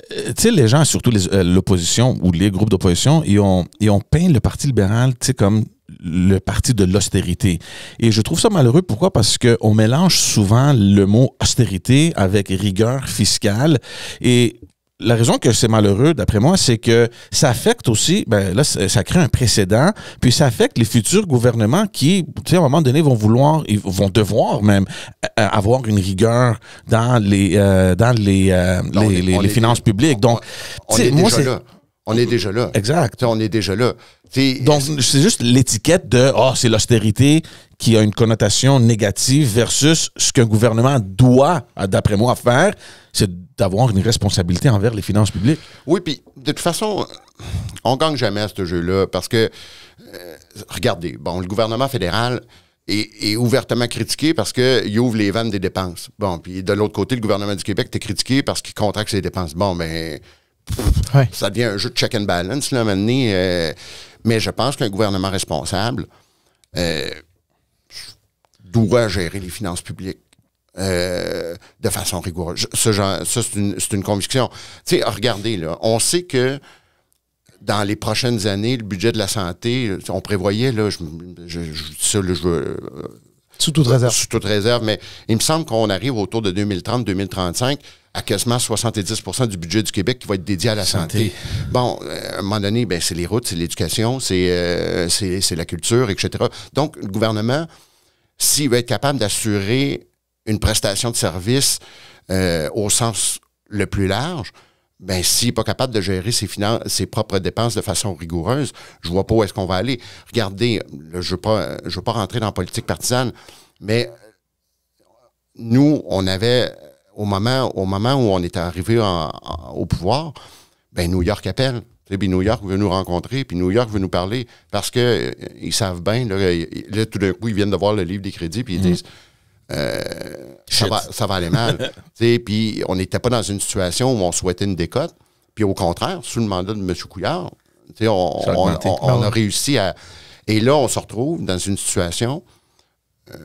tu sais, les gens, surtout euh, l'opposition ou les groupes d'opposition, ils ont, ils ont peint le Parti libéral, tu sais, comme le parti de l'austérité. Et je trouve ça malheureux. Pourquoi? Parce qu'on mélange souvent le mot austérité avec rigueur fiscale. Et la raison que c'est malheureux, d'après moi, c'est que ça affecte aussi, ben là, ça crée un précédent, puis ça affecte les futurs gouvernements qui, tu sais, à un moment donné, vont vouloir, ils vont devoir même euh, euh, avoir une rigueur dans les, euh, dans les, les, finances publiques. Donc, on, moi, c'est on est déjà là. Exact. on est déjà là. Donc, c'est juste l'étiquette de Ah, oh, c'est l'austérité qui a une connotation négative versus ce qu'un gouvernement doit, d'après moi, faire, c'est d'avoir une responsabilité envers les finances publiques. Oui, puis de toute façon, on gagne jamais à ce jeu-là parce que, euh, regardez, bon, le gouvernement fédéral, est, ouvertement critiqué parce qu'il ouvre les vannes des dépenses. Bon, puis de l'autre côté, le gouvernement du Québec est critiqué parce qu'il contracte ses dépenses. Bon, mais ben, ça devient un jeu de check and balance, là, euh, mais je pense qu'un gouvernement responsable euh, doit gérer les finances publiques. Euh, de façon rigoureuse. ça, c'est une, conviction. Tu sais, regardez, là, on sait que dans les prochaines années, le budget de la santé, on prévoyait, là, je, je, ça, je veux sous toute réserve. Sous toute réserve, mais il me semble qu'on arrive autour de 2030-2035 à quasiment 70 du budget du Québec qui va être dédié à la santé. Bon, euh, à un moment donné, ben, c'est les routes, c'est l'éducation, c'est euh, c'est la culture, etc. Donc, le gouvernement, s'il veut être capable d'assurer une prestation de service euh, au sens le plus large, ben, s'il n'est pas capable de gérer ses, finances, ses propres dépenses de façon rigoureuse, je ne vois pas où est-ce qu'on va aller. Regardez, je ne veux, pas, rentrer dans la politique partisane, mais nous, on avait, au moment, au moment où on était arrivé au pouvoir, ben, New York appelle. Puis New York veut nous rencontrer, puis New York veut nous parler parce qu'ils euh, savent bien, là, tout d'un coup, ils viennent de voir le livre des crédits, puis ils mm. disent euh, ça, va, aller mal. puis on n'était pas dans une situation où on souhaitait une décote. Puis au contraire, sous le mandat de M. Couillard, on, ah a réussi à. Et là, on se retrouve dans une situation euh,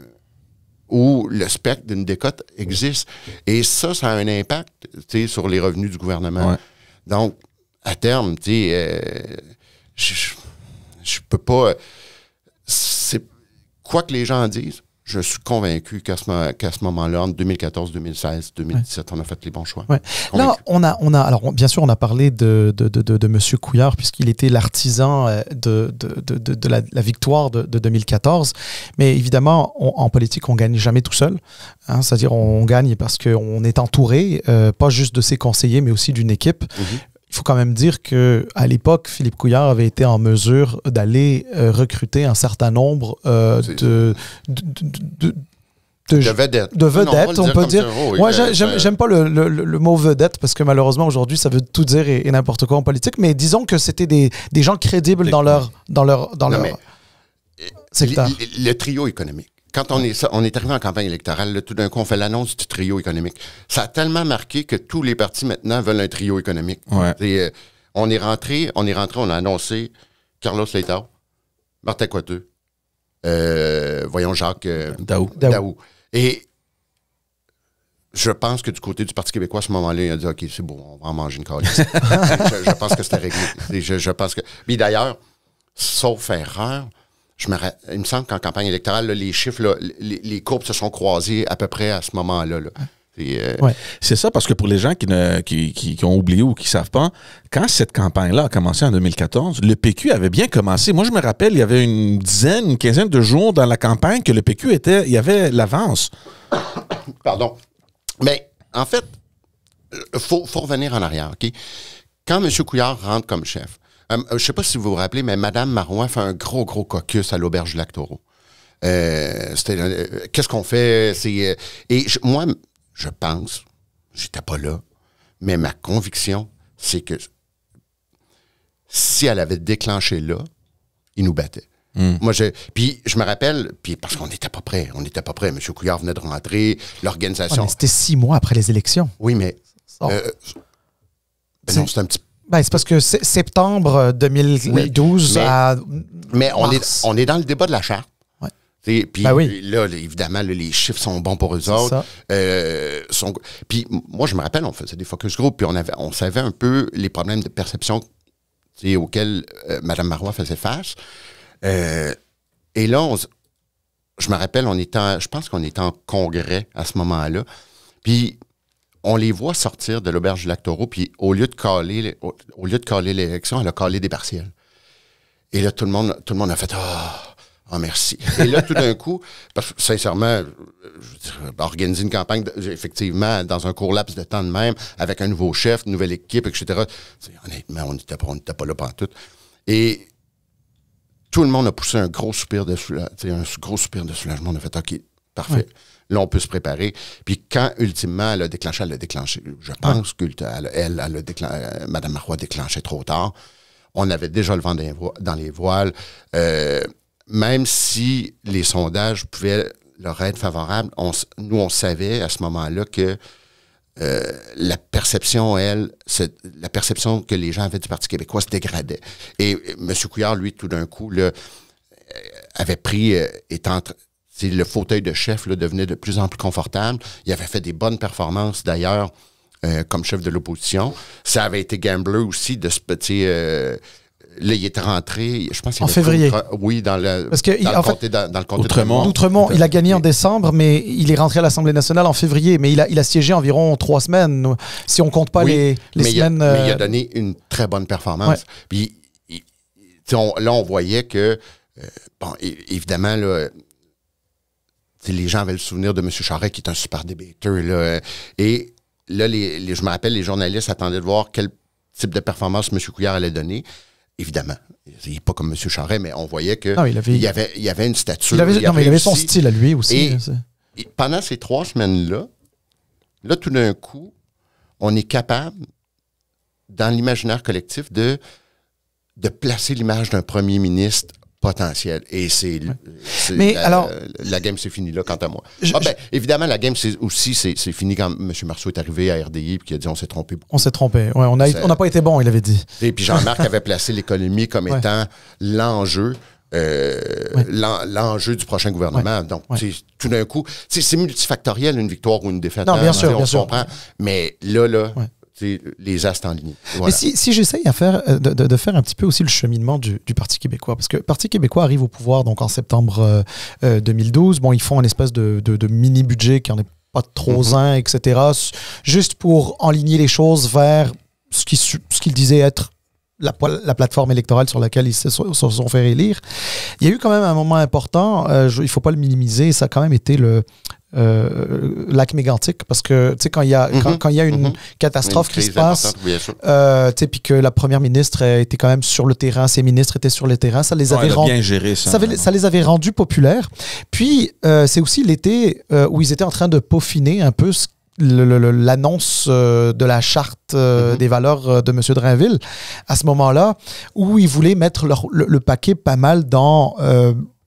où le spectre d'une décote existe. Et ça, ça a un impact sur les revenus du gouvernement. Donc, à terme, euh, je ne peux pas. Quoi que les gens disent, je suis convaincu qu'à ce, ce moment-là, en 2014, 2016, 2017, on a fait les bons choix. Là, on a, on a, alors bien sûr, on a parlé de, de, de, de, M. Couillard, puisqu'il était l'artisan euh, de, de la, la, victoire de, 2014. Mais évidemment, en politique, on ne gagne jamais tout seul. Hein. C'est-à-dire, on, gagne parce qu'on est entouré, euh, pas juste de ses conseillers, mais aussi d'une équipe. Mhm il faut quand même dire que à l'époque, Philippe Couillard avait été en mesure d'aller euh, recruter un certain nombre euh, de, de, vedettes. De vedettes, on, peut dire. Oh Moi, j'aime pas le, mot vedette parce que malheureusement, aujourd'hui, ça veut tout dire et, n'importe quoi en politique, mais disons que c'était des, gens crédibles dans leur, dans leur, dans leur secteur. le trio économique quand on est, on est arrivé en campagne électorale, tout d'un coup, on fait l'annonce du trio économique. Ça a tellement marqué que tous les partis maintenant veulent un trio économique. Euh, on est rentré, on est rentré, on a annoncé Carlos Leitao, Martin Coiteux, euh, voyons Jacques euh, Daou. Et je pense que du côté du Parti québécois, à ce moment-là, il a dit OK, c'est bon, on va en manger une carotte. je, pense que c'était réglé. Je, pense que. Puis d'ailleurs, sauf erreur, je il me semble qu'en campagne électorale, les chiffres, les, courbes se sont croisées à peu près à ce moment-là. Là. C'est euh, ça, parce que pour les gens qui, ont oublié ou qui ne savent pas, quand cette campagne-là a commencé en 2014, le PQ avait bien commencé. Moi, je me rappelle, il y avait une dizaine, une quinzaine de jours dans la campagne que le PQ était, il y avait l'avance. Pardon. Mais en fait, il euh, faut, revenir en arrière. Quand M. Couillard rentre comme chef, euh, je ne sais pas si vous vous rappelez, mais Mme Marois fait un gros, gros caucus à l'auberge du lac euh, c'était, euh, qu'est-ce qu'on fait? et moi, je pense, j'étais pas là, mais ma conviction, c'est que si elle avait déclenché là, il nous battait. Hmm. Moi, je, puis je me rappelle, puis parce qu'on n'était pas prêt, on n'était pas prêt. M. Couillard venait de rentrer, l'organisation. Ah, c'était six mois après les élections. Oui, mais. Ben non, c'est un petit ben, c'est parce que septembre 2012 euh, mais, à. on, Est, on est dans le débat de la charte. Puis ben oui. là, évidemment, les chiffres sont bons pour eux autres. Euh, puis moi, je me rappelle, on faisait des focus group, puis on, on savait un peu les problèmes de perception auxquels euh, Mme Marois faisait face. et là, je me rappelle, on était je pense qu'on était en congrès à ce moment-là. Puis on les voit sortir de l'auberge du lac puis au lieu de caler, l'élection, elle a calé des partiels. Et là, tout le monde, tout le monde a fait Ah, oh, merci. Et là, tout d'un coup, parce que sincèrement, euh, organiser une campagne, effectivement, dans un court laps de temps de même, avec un nouveau chef, une nouvelle équipe, etc. Honnêtement, on n'était pas, pas là pendant tout. Et tout le monde a poussé un gros soupir de soulagement. Un gros soupir de soulagement. On a fait OK, parfait. Là, on peut se préparer. Puis quand, ultimement, elle a déclenché, elle déclenché. Je pense qu'elle, a déclenché, euh, Mme Marois a déclenché trop tard. On avait déjà le vent dans les voiles. Euh, même si les sondages pouvaient leur être favorables, nous, on savait à ce moment-là que euh, la perception, elle, la perception que les gens avaient du Parti québécois se dégradait. Et, M. Couillard, lui, tout d'un coup, avait pris, étant le fauteuil de chef devenait de plus en plus confortable. Il avait fait des bonnes performances d'ailleurs euh, comme chef de l'opposition. Ça avait été Gambler aussi de ce petit. Euh, là, il est rentré, je pense... en février. oui, dans le, Parce que dans, il, dans, le il a gagné en décembre, mais il est rentré à l'Assemblée nationale en février. Mais il a, siégé environ trois semaines, si on compte pas les, les semaines... Il mais il a euh, donné une très bonne performance. Puis, là, on voyait que... évidemment, là les gens avaient le souvenir de M. Charret, qui est un super débiteur. et là, je m'appelle, rappelle, les journalistes attendaient de voir quel type de performance M. Couillard allait donner. Évidemment, il n'est pas comme M. Charret, mais on voyait qu'il avait, y avait, une statue. Il avait, son style à lui aussi. pendant ces trois semaines-là, là, tout d'un coup, on est capable, dans l'imaginaire collectif, de, de placer l'image d'un premier ministre potentiel. Et c'est Mais alors, la game, c'est fini là, quant à moi. Ah, ben, évidemment, la game, c'est aussi, c'est fini quand M. Marceau est arrivé à RDI et qu'il a dit on s'est trompé. On s'est trompé. Ouais, on n'a pas été bon, il avait dit. Et puis Jean-Marc avait placé l'économie comme étant l'enjeu. Euh, l'enjeu du prochain gouvernement. Donc, tout d'un coup, c'est multifactoriel une victoire ou une défaite. Non, hein, bien sûr, on Comprend, mais là, là, les astes en ligne. Mais si, j'essaye à faire, euh, de, faire un petit peu aussi le cheminement du, Parti québécois, parce que le Parti québécois arrive au pouvoir donc en septembre 2012. Euh, euh, bon, ils font un espèce de, mini-budget qui en est pas trop mhm. un, etc. Juste pour enligner les choses vers ce qu'ils ce disaient être la, la, plateforme électorale sur laquelle ils se sont, fait élire. Il y a eu quand même un moment important, il ne faut pas le minimiser, ça a quand même été le, euh, lac mégantic parce que tu sais quand il y a quand, mhm. il y a une mhm. catastrophe qui se passe euh, tu sais puis que la première ministre était quand même sur le terrain ses ministres étaient sur le terrain ça les avait rendu, ça, les avait rendus populaires puis euh, c'est aussi l'été où ils étaient en train de peaufiner un peu l'annonce de la charte mhm. des valeurs de M. Drainville à ce moment-là, où ils voulaient mettre le, le, paquet pas mal dans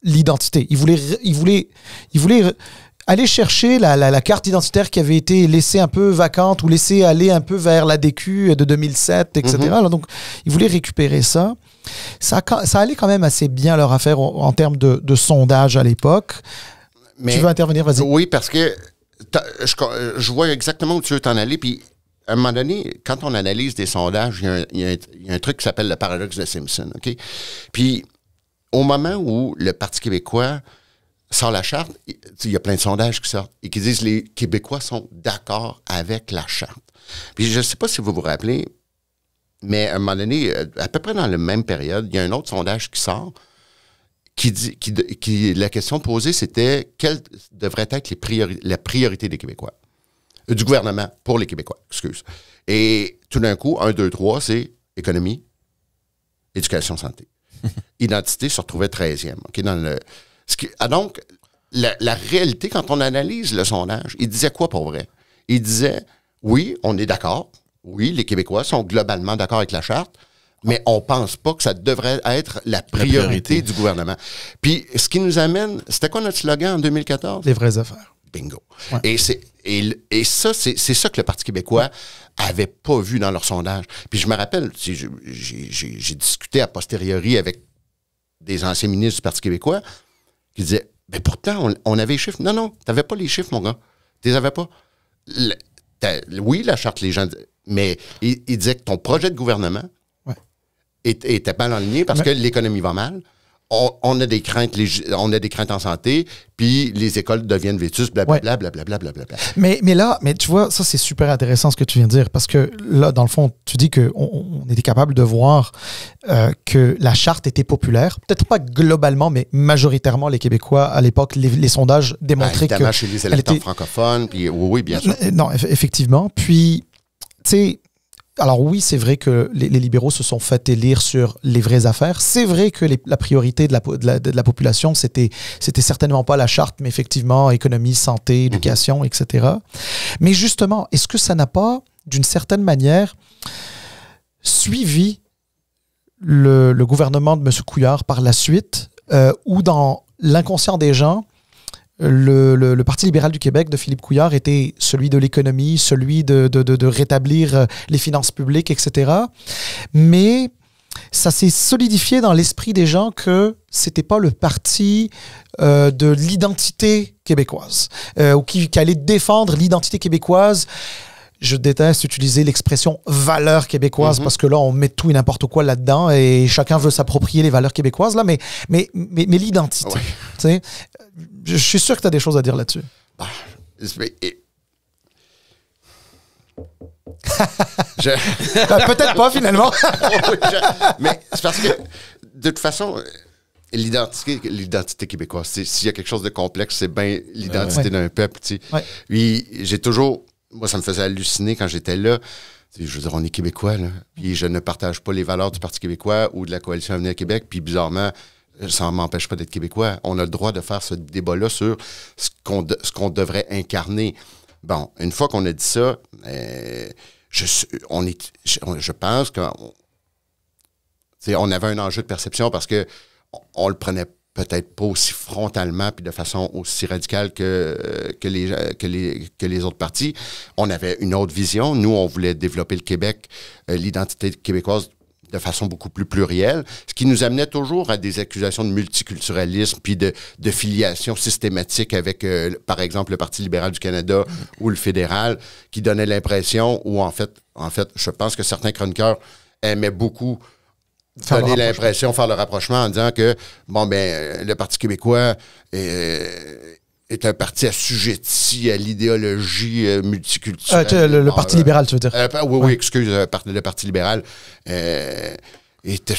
l'identité. Ils voulaient, ils voulaient, ils voulaient aller chercher la, carte identitaire qui avait été laissée un peu vacante ou laissée aller un peu vers la DQ euh, de 2007, etc. Mhm. donc, ils voulaient récupérer ça. ça. allait quand même assez bien leur affaire en, termes de, de, sondage à l'époque. Tu veux intervenir, vas-y. Oui, parce que je, vois exactement où tu veux t'en aller. Puis, à un moment donné, quand on analyse des sondages, il y, a un truc qui s'appelle le paradoxe de Simpson. OK? Puis, au moment où le Parti québécois sans la charte, il y a plein de sondages qui sortent et qui disent les Québécois sont d'accord avec la charte. Puis je ne sais pas si vous vous rappelez, mais à un moment donné, euh, à peu près dans la même période, il y a un autre sondage qui sort qui dit qui, la question posée, c'était quelle devrait être les la priorité des Québécois, du gouvernement pour les Québécois, excuse. Et tout d'un coup, un, deux, trois, c'est économie, éducation, santé. Identité se retrouvait 13e, OK, dans le ah, donc, la, réalité, quand on analyse le sondage, il disait quoi pour vrai? Il disait, oui, on est d'accord. Oui, les Québécois sont globalement d'accord avec la charte, mais on pense pas que ça devrait être la priorité, du gouvernement. Puis, ce qui nous amène, c'était quoi notre slogan en 2014? Les vraies affaires. Bingo. Et c'est ça, c'est ça que le Parti québécois avait pas vu dans leur sondage. Puis je me rappelle, j'ai discuté a posteriori avec des anciens ministres du Parti québécois. Il disait « Mais pourtant, on, avait les chiffres. Non, non, tu n'avais pas les chiffres, mon gars. Tu les avais pas. oui, la charte, les gens. Mais il disait que ton projet de gouvernement était, pas mal enligné parce que l'économie va mal on, a des craintes, on a des craintes en santé, puis les écoles deviennent vétustes, blablabla, blablabla, Mais, mais là, mais tu vois, ça c'est super intéressant ce que tu viens de dire, parce que là, dans le fond, tu dis qu'on on était capable de voir euh, que la charte était populaire, peut-être pas globalement, mais majoritairement les Québécois à l'époque, les, sondages démontraient bah, que... chez les électeurs était... francophones, puis oui, bien sûr. Non, effectivement. Puis, tu sais alors oui, c'est vrai que les, libéraux se sont fait élire sur les vraies affaires. C'est vrai que la priorité de la, population, c'était, c'était certainement pas la charte, mais effectivement économie, santé, mhm. éducation, etc. Mais justement, est-ce que ça n'a pas, d'une certaine manière, suivi le, gouvernement de M. Couillard par la suite, euh, ou dans l'inconscient des gens, le, Parti libéral du Québec de Philippe Couillard était celui de l'économie, celui de, rétablir euh, les finances publiques, etc. Mais ça s'est solidifié dans l'esprit des gens que c'était pas le parti euh, de l'identité québécoise, euh, ou qui allait défendre l'identité québécoise je déteste utiliser l'expression valeur québécoise mhm. parce que là, on met tout et n'importe quoi là-dedans et chacun veut s'approprier les valeurs québécoises, là, mais, mais, mais, mais l'identité. Je suis sûr que tu as des choses à dire là-dessus. Bah, bah, peut-être pas finalement. Oh, mais c'est parce que, de toute façon, l'identité, québécoise, s'il y a quelque chose de complexe, c'est bien l'identité d'un peuple. Oui. J'ai toujours moi, ça me faisait halluciner quand j'étais là. Je veux dire, on est québécois, là. Puis je ne partage pas les valeurs du Parti québécois ou de la Coalition Avenir Québec. Puis bizarrement, ça ne m'empêche pas d'être québécois. On a le droit de faire ce débat-là sur ce qu'on devrait incarner. Bon, une fois qu'on a dit ça, euh, je, on est, je, pense qu'on on avait un enjeu de perception parce qu'on le prenait pas peut-être pas aussi frontalement puis de façon aussi radicale que, euh, que, les, euh, que, les, que les autres partis. On avait une autre vision. Nous, on voulait développer le Québec, euh, l'identité québécoise de façon beaucoup plus plurielle, ce qui nous amenait toujours à des accusations de multiculturalisme puis de, de filiation systématique avec, par exemple, le Parti libéral du Canada ou le fédéral, qui donnait l'impression, ou en fait, en fait, je pense que certains chroniqueurs aimaient beaucoup donner l'impression, faire le rapprochement en disant que, bon, ben, euh, le Parti québécois euh, est, un parti assujetti à l'idéologie euh, multiculturelle. le, Parti libéral, tu veux dire. oui, oui, excuse, le Parti libéral était,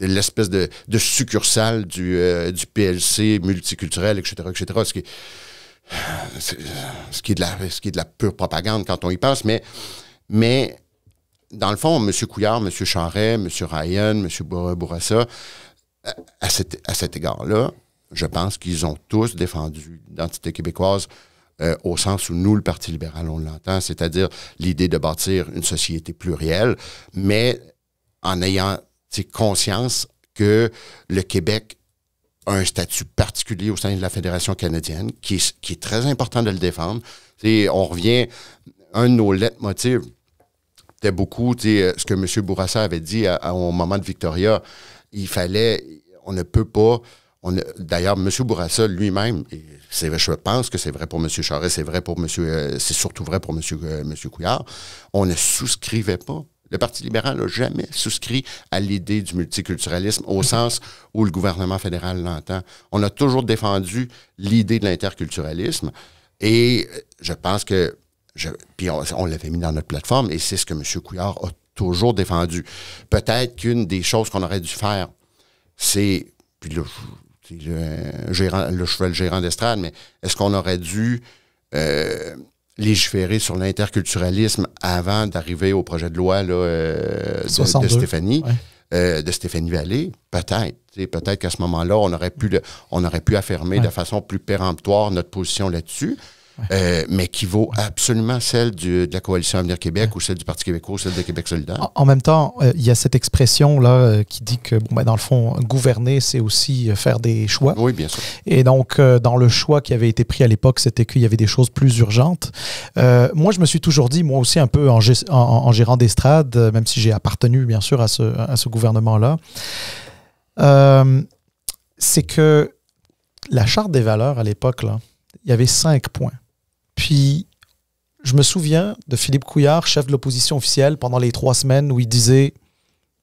l'espèce de, succursale du, du, PLC multiculturel, etc., etc., ce qui est, ce qui de la, qui de la pure propagande quand on y pense, mais dans le fond, M. Couillard, M. Charret, M. Ryan, M. Bourassa, à cet, à cet égard-là, je pense qu'ils ont tous défendu l'identité québécoise euh, au sens où nous, le Parti libéral, on l'entend, c'est-à-dire l'idée de bâtir une société plurielle, mais en ayant conscience que le Québec a un statut particulier au sein de la Fédération canadienne, qui, qui est très important de le défendre. on revient, un de nos lettres motives c'était beaucoup, euh, ce que M. Bourassa avait dit au moment de Victoria. Il fallait, on ne peut pas. D'ailleurs, M. Bourassa lui-même, je pense que c'est vrai pour M. Charest, c'est vrai pour M. Euh, c'est surtout vrai pour M. Euh, M. Couillard, on ne souscrivait pas le Parti libéral n'a jamais souscrit à l'idée du multiculturalisme au sens où le gouvernement fédéral l'entend. On a toujours défendu l'idée de l'interculturalisme et je pense que puis on, l'avait mis dans notre plateforme et c'est ce que M. Couillard a toujours défendu. Peut-être qu'une des choses qu'on aurait dû faire, c'est, puis le, gérant, le, je le gérant d'estrade, mais est-ce qu'on aurait dû euh, légiférer sur l'interculturalisme avant d'arriver au projet de loi euh, de, Stéphanie? Euh, de Stéphanie Vallée, peut-être. Peut-être qu'à ce moment-là, on aurait pu on aurait pu affirmer de façon plus péremptoire notre position là-dessus. Euh, mais qui vaut absolument celle de la Coalition Avenir Québec ou celle du Parti québécois ou celle de Québec solidaire. En, même temps, euh, il y a cette expression-là euh, qui dit que, bon, ben, dans le fond, gouverner, c'est aussi faire des choix. Oui, bien sûr. Et donc, dans le choix qui avait été pris à l'époque, c'était qu'il y avait des choses plus urgentes. moi, je me suis toujours dit, moi aussi, un peu en, en, gérant d'estrade, même si j'ai appartenu, bien sûr, à ce, à ce gouvernement-là, c'est que la charte des valeurs à l'époque, il y avait cinq points. Puis, je me souviens de Philippe Couillard, chef de l'opposition officielle, pendant les trois semaines où il disait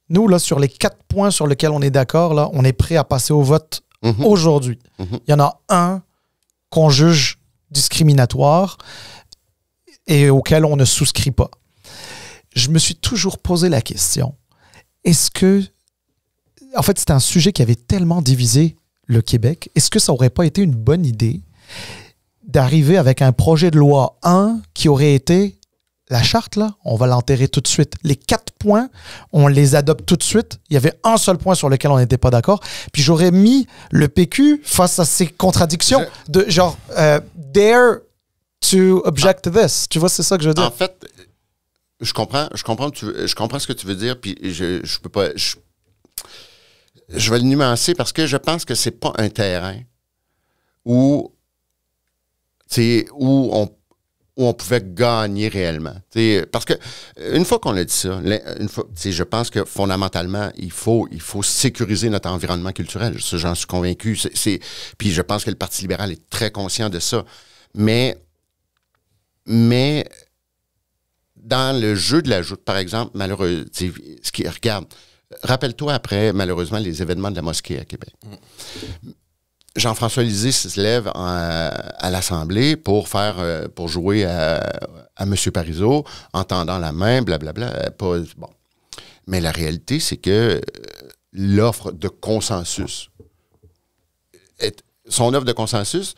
Nous, là, sur les quatre points sur lesquels on est d'accord, là, on est prêt à passer au vote mhm. aujourd'hui. Mhm. Il y en a un qu'on juge discriminatoire et auquel on ne souscrit pas. Je me suis toujours posé la question est-ce que. En fait, c'est un sujet qui avait tellement divisé le Québec. Est-ce que ça n'aurait pas été une bonne idée d'arriver avec un projet de loi 1 qui aurait été la charte, là, on va l'enterrer tout de suite. Les quatre points, on les adopte tout de suite. Il y avait un seul point sur lequel on n'était pas d'accord. Puis j'aurais mis le PQ face à ces contradictions de genre euh, dare to object to ah. this. Tu vois, c'est ça que je veux dire. En fait, je comprends, je comprends, je comprends ce que tu veux dire. Puis je, je peux pas. Je, vais le nuancer parce que je pense que c'est pas un terrain où où on où on pouvait gagner réellement. parce que euh, une fois qu'on a dit ça, euh, une fois, je pense que fondamentalement, il faut, il faut sécuriser notre environnement culturel. J'en suis convaincu. C'est, puis je pense que le Parti libéral est très conscient de ça. Mais, mais dans le jeu de la joute, par exemple, malheureusement, ce qui regarde, rappelle-toi après, malheureusement, les événements de la mosquée à Québec. Mm. Jean-François Lisée se lève euh, à l'Assemblée pour faire euh, pour jouer à, M. Parizeau en tendant la main, blablabla. Euh, bon. Mais la réalité, c'est que l'offre de consensus, son offre de consensus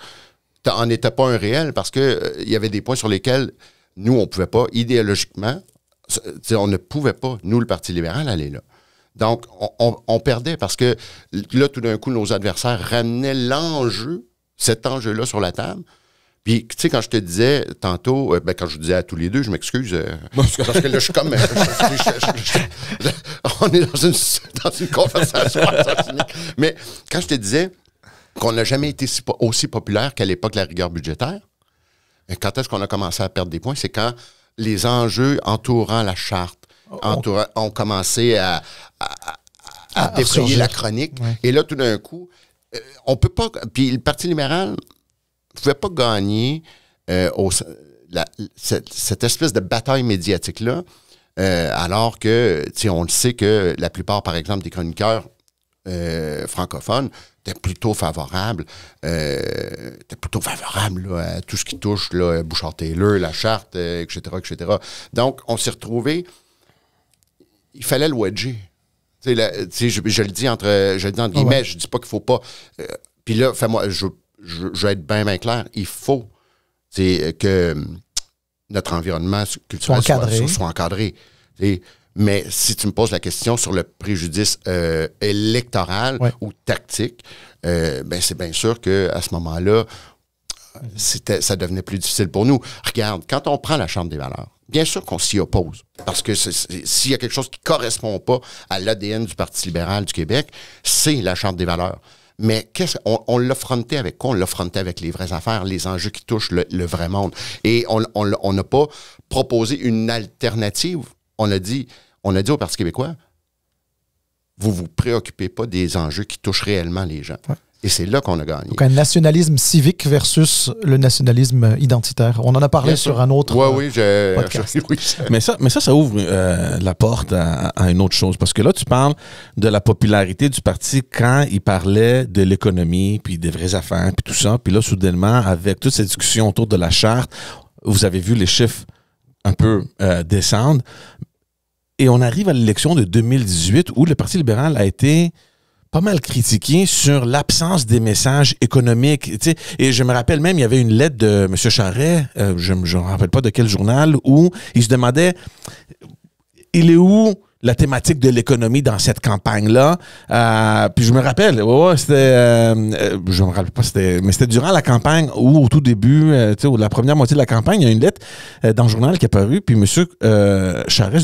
en était pas un réel parce qu'il y avait des points sur lesquels nous, on ne pouvait pas, idéologiquement, on ne pouvait pas, nous, le Parti libéral, aller là. Donc, on, perdait parce que là, tout d'un coup, nos adversaires ramenaient l'enjeu, cet enjeu-là sur la table. Puis, tu sais, quand je te disais tantôt, euh, ben, quand je disais à tous les deux, je m'excuse, euh, parce que là, je suis comme. on est dans une, dans une conversation Mais quand je te disais qu'on n'a jamais été aussi populaire qu'à l'époque de la rigueur budgétaire, euh, quand est-ce qu'on a commencé à perdre des points? C'est quand les enjeux entourant la charte, ont commencé à, à, la chronique. Et là, tout d'un coup, euh, on peut pas. Puis le Parti libéral ne pouvait pas gagner euh, cette, espèce de bataille médiatique-là, euh, alors que, on le sait que la plupart, par exemple, des chroniqueurs francophones étaient plutôt favorable, plutôt favorable à tout ce qui touche là, Bouchard-Taylor, la charte, etc., etc. Donc, on s'est retrouvé il fallait le wedger. je, le dis entre, je dis ah guillemets, je je dis pas qu'il ne faut pas. Euh, puis là, moi je, vais être bien, bien clair. Il faut que notre environnement culturel soit encadré. Mais si tu me poses la question sur le préjudice euh, électoral ou tactique, euh, ben c'est bien sûr qu'à ce moment-là, c'était, ça devenait plus difficile pour nous. Regarde, quand on prend la Chambre des valeurs, bien sûr qu'on s'y oppose. Parce que s'il y a quelque chose qui ne correspond pas à l'ADN du Parti libéral du Québec, c'est la Chambre des valeurs. Mais qu'est-ce on, l'affrontait avec quoi? On l'affrontait avec les vraies affaires, les enjeux qui touchent le, vrai monde. Et on n'a pas proposé une alternative. On a dit, on a dit au Parti québécois, vous vous préoccupez pas des enjeux qui touchent réellement les gens. Et c'est là qu'on a gagné. Donc un nationalisme civique versus le nationalisme identitaire. On en a parlé sur un autre oui, euh, oui, mais, ça, mais ça, ça ouvre euh, la porte à, une autre chose. Parce que là, tu parles de la popularité du parti quand il parlait de l'économie, puis des vraies affaires, puis tout ça. Puis là, soudainement, avec toute cette discussion autour de la charte, vous avez vu les chiffres un peu euh, descendre. Et on arrive à l'élection de 2018 où le Parti libéral a été pas mal critiqué sur l'absence des messages économiques. Et je me rappelle même, il y avait une lettre de M. Charret, euh, je ne me rappelle pas de quel journal, où il se demandait, il est où la thématique de l'économie dans cette campagne-là. Euh, puis je me rappelle, c'était, euh, je me rappelle pas, c'était, mais c'était durant la campagne ou au tout début, tu la première moitié de la campagne, il y a une lettre dans le journal qui est parue, puis M. se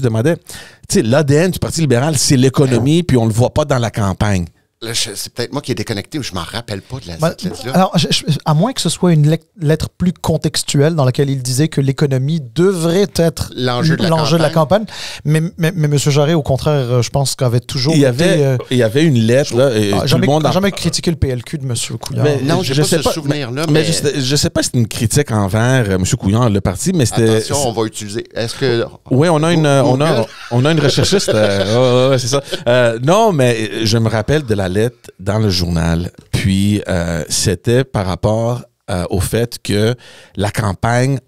demandait, tu sais, l'ADN du Parti libéral, c'est l'économie, puis on le voit pas dans la campagne c'est peut-être moi qui ai déconnecté ou je m'en rappelle pas de la, ben, cette lettre-là. Alors, à moins que ce soit une lettre plus contextuelle dans laquelle il disait que l'économie devrait être l'enjeu de, la campagne. Mais, mais, M. Jarret, au contraire, euh, je pense qu'avait toujours. Il y, avait, toujours... Euh, il y avait une lettre. Là, et ah, jamais, le critiqué le PLQ de M. Couillard. non, je, je pas sais ce pas, souvenir-là. Mais, je, sais pas si c'est une critique envers euh, M. Couillard, le parti, mais c'était. Attention, on va utiliser. Est-ce que. Oui, on a une, on a, on a une recherchiste. c'est ça. non, mais je me rappelle de la lettre dans le journal, puis euh, c'était par rapport euh, au fait que la campagne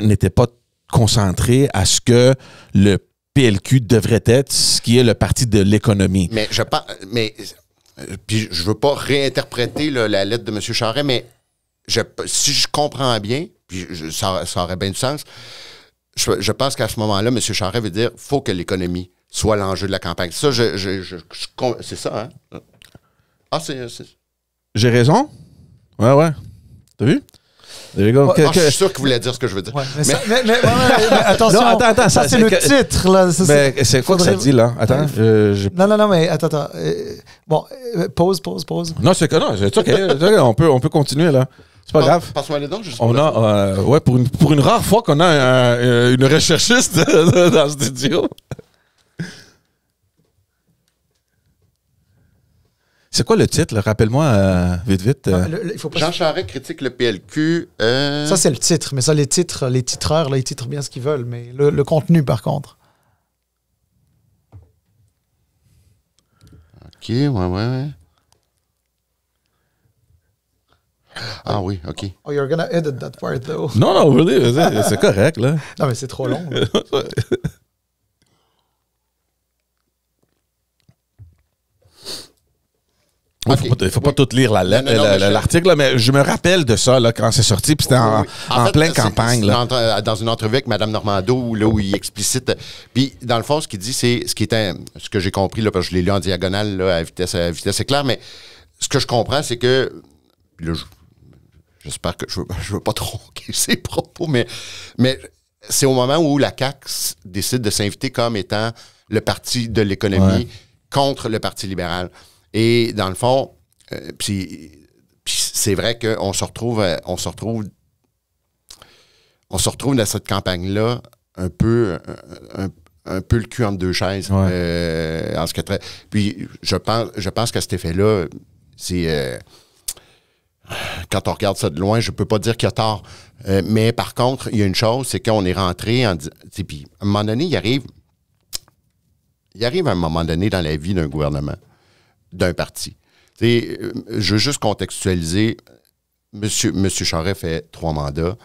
n'était pas concentrée à ce que le PLQ devrait être, ce qui est le parti de l'économie. Mais je par... mais euh, puis je veux pas réinterpréter la lettre de M. Charret, mais je, si je comprends bien, puis ça, aurait bien du sens, je, pense qu'à ce moment-là, M. Charret veut dire faut que l'économie soit l'enjeu de la campagne. Ça, je, c'est ça, hein? Ah, euh, c'est. J'ai raison? Ouais, ouais. T'as vu? que, ah, Je suis sûr qu'il voulait dire ce que je veux dire. Ouais, mais, mais, attention, attends, attends, ça, c'est le titre. Là, c'est quoi que ça dit là Attends, euh, je, Non, non, non, mais attends, attends. Euh, bon, pause, pause, pause. Non, c'est que non, c'est on, peut, on peut continuer là. C'est pas grave. on a, ouais, pour une, pour une rare fois qu'on a une recherchiste dans le studio. C'est quoi le titre? Rappelle-moi euh, vite, vite. Euh. Ah, Jean Charest critique le PLQ. Euh. Ça, c'est le titre, mais ça, les titres, les titreurs, là, ils titrent bien ce qu'ils veulent, mais le, contenu, par contre. OK, ouais, ouais, ouais. Ah oui, OK. Oh, you're gonna edit that part, though. Non, non, really, c'est correct, là. non, mais c'est trop long. Il ne faut pas tout lire l'article, mais, je me rappelle de ça quand c'est sorti, puis c'était en, en, pleine campagne. Dans une entrevue avec Mme Normando, là, où il explicite. Puis, dans le fond, ce qu'il dit, c'est ce qui est ce que j'ai compris, là, parce que je l'ai lu en diagonale à, vitesse, à vitesse éclair, mais ce que je comprends, c'est que. J'espère que je ne veux, pas tronquer ses propos, mais, c'est au moment où la CAQ décide de s'inviter comme étant le parti de l'économie contre le Parti libéral. Et dans le fond, euh, c'est vrai qu'on se retrouve, euh, on se retrouve, on se retrouve dans cette campagne-là un peu, un, peu le cul entre deux chaises. Euh, en ce puis je pense, je pense qu'à cet effet-là, c'est quand on regarde ça de loin, je ne peux pas dire qu'il y a tort. mais par contre, il y a une chose, c'est qu'on est rentré en. Puis à un moment donné, il arrive. Il arrive à un moment donné dans la vie d'un gouvernement d'un parti. Euh, je veux juste contextualiser. Monsieur, Monsieur Charret fait trois mandats.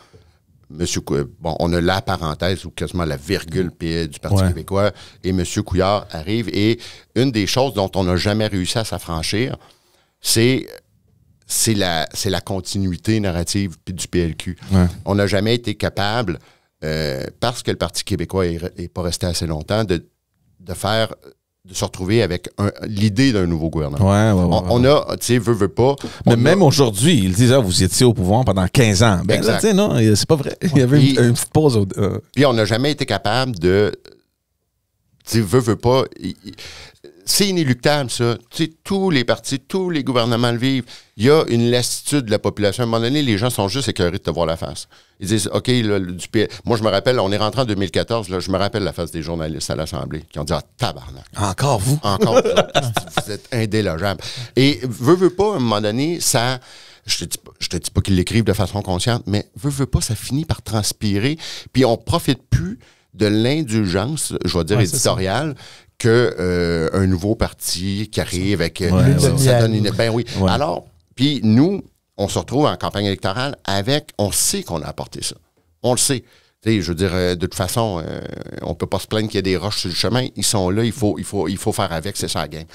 Monsieur, euh, bon, on a la parenthèse ou quasiment la virgule du Parti québécois. Et Monsieur Couillard arrive. Et une des choses dont on n'a jamais réussi à s'affranchir, c'est c'est la, la continuité narrative du PLQ. On n'a jamais été capable, euh, parce que le Parti québécois n'est pas resté assez longtemps, de, de faire de se retrouver avec l'idée d'un nouveau gouvernement. Ouais, ouais, ouais, on, a, tu sais, veut, veut pas. Mais même aujourd'hui, ils disent, ah, vous étiez au pouvoir pendant 15 ans. Ben, tu sais, non, c'est pas vrai. Il y avait une, pause. Euh. Puis on n'a jamais été capable de. Tu sais, veut, veut pas c'est inéluctable, ça. Tu sais, tous les partis, tous les gouvernements le vivent. Il y a une lassitude de la population. À un moment donné, les gens sont juste écœurés de te voir la face. Ils disent, OK, là, du Moi, je me rappelle, on est rentré en 2014, je me rappelle la face des journalistes à l'Assemblée qui ont dit, ah, tabarnak. Encore vous? Encore vous. vous êtes indélogeable. Et veux, veux pas, à un moment donné, ça je te dis pas, pas qu'ils l'écrivent de façon consciente, mais veut, veut pas, ça finit par transpirer, puis on profite plus de l'indulgence, je vais dire éditoriale, que euh, un nouveau parti qui arrive avec ça donne une ben oui. Alors, puis nous, on se retrouve en campagne électorale avec on sait qu'on a apporté ça. On le sait. je veux dire, euh, de toute façon, euh, on ne peut pas se plaindre qu'il y a des roches sur le chemin. Ils sont là, il faut, il faut, il faut faire avec, c'est ça la game.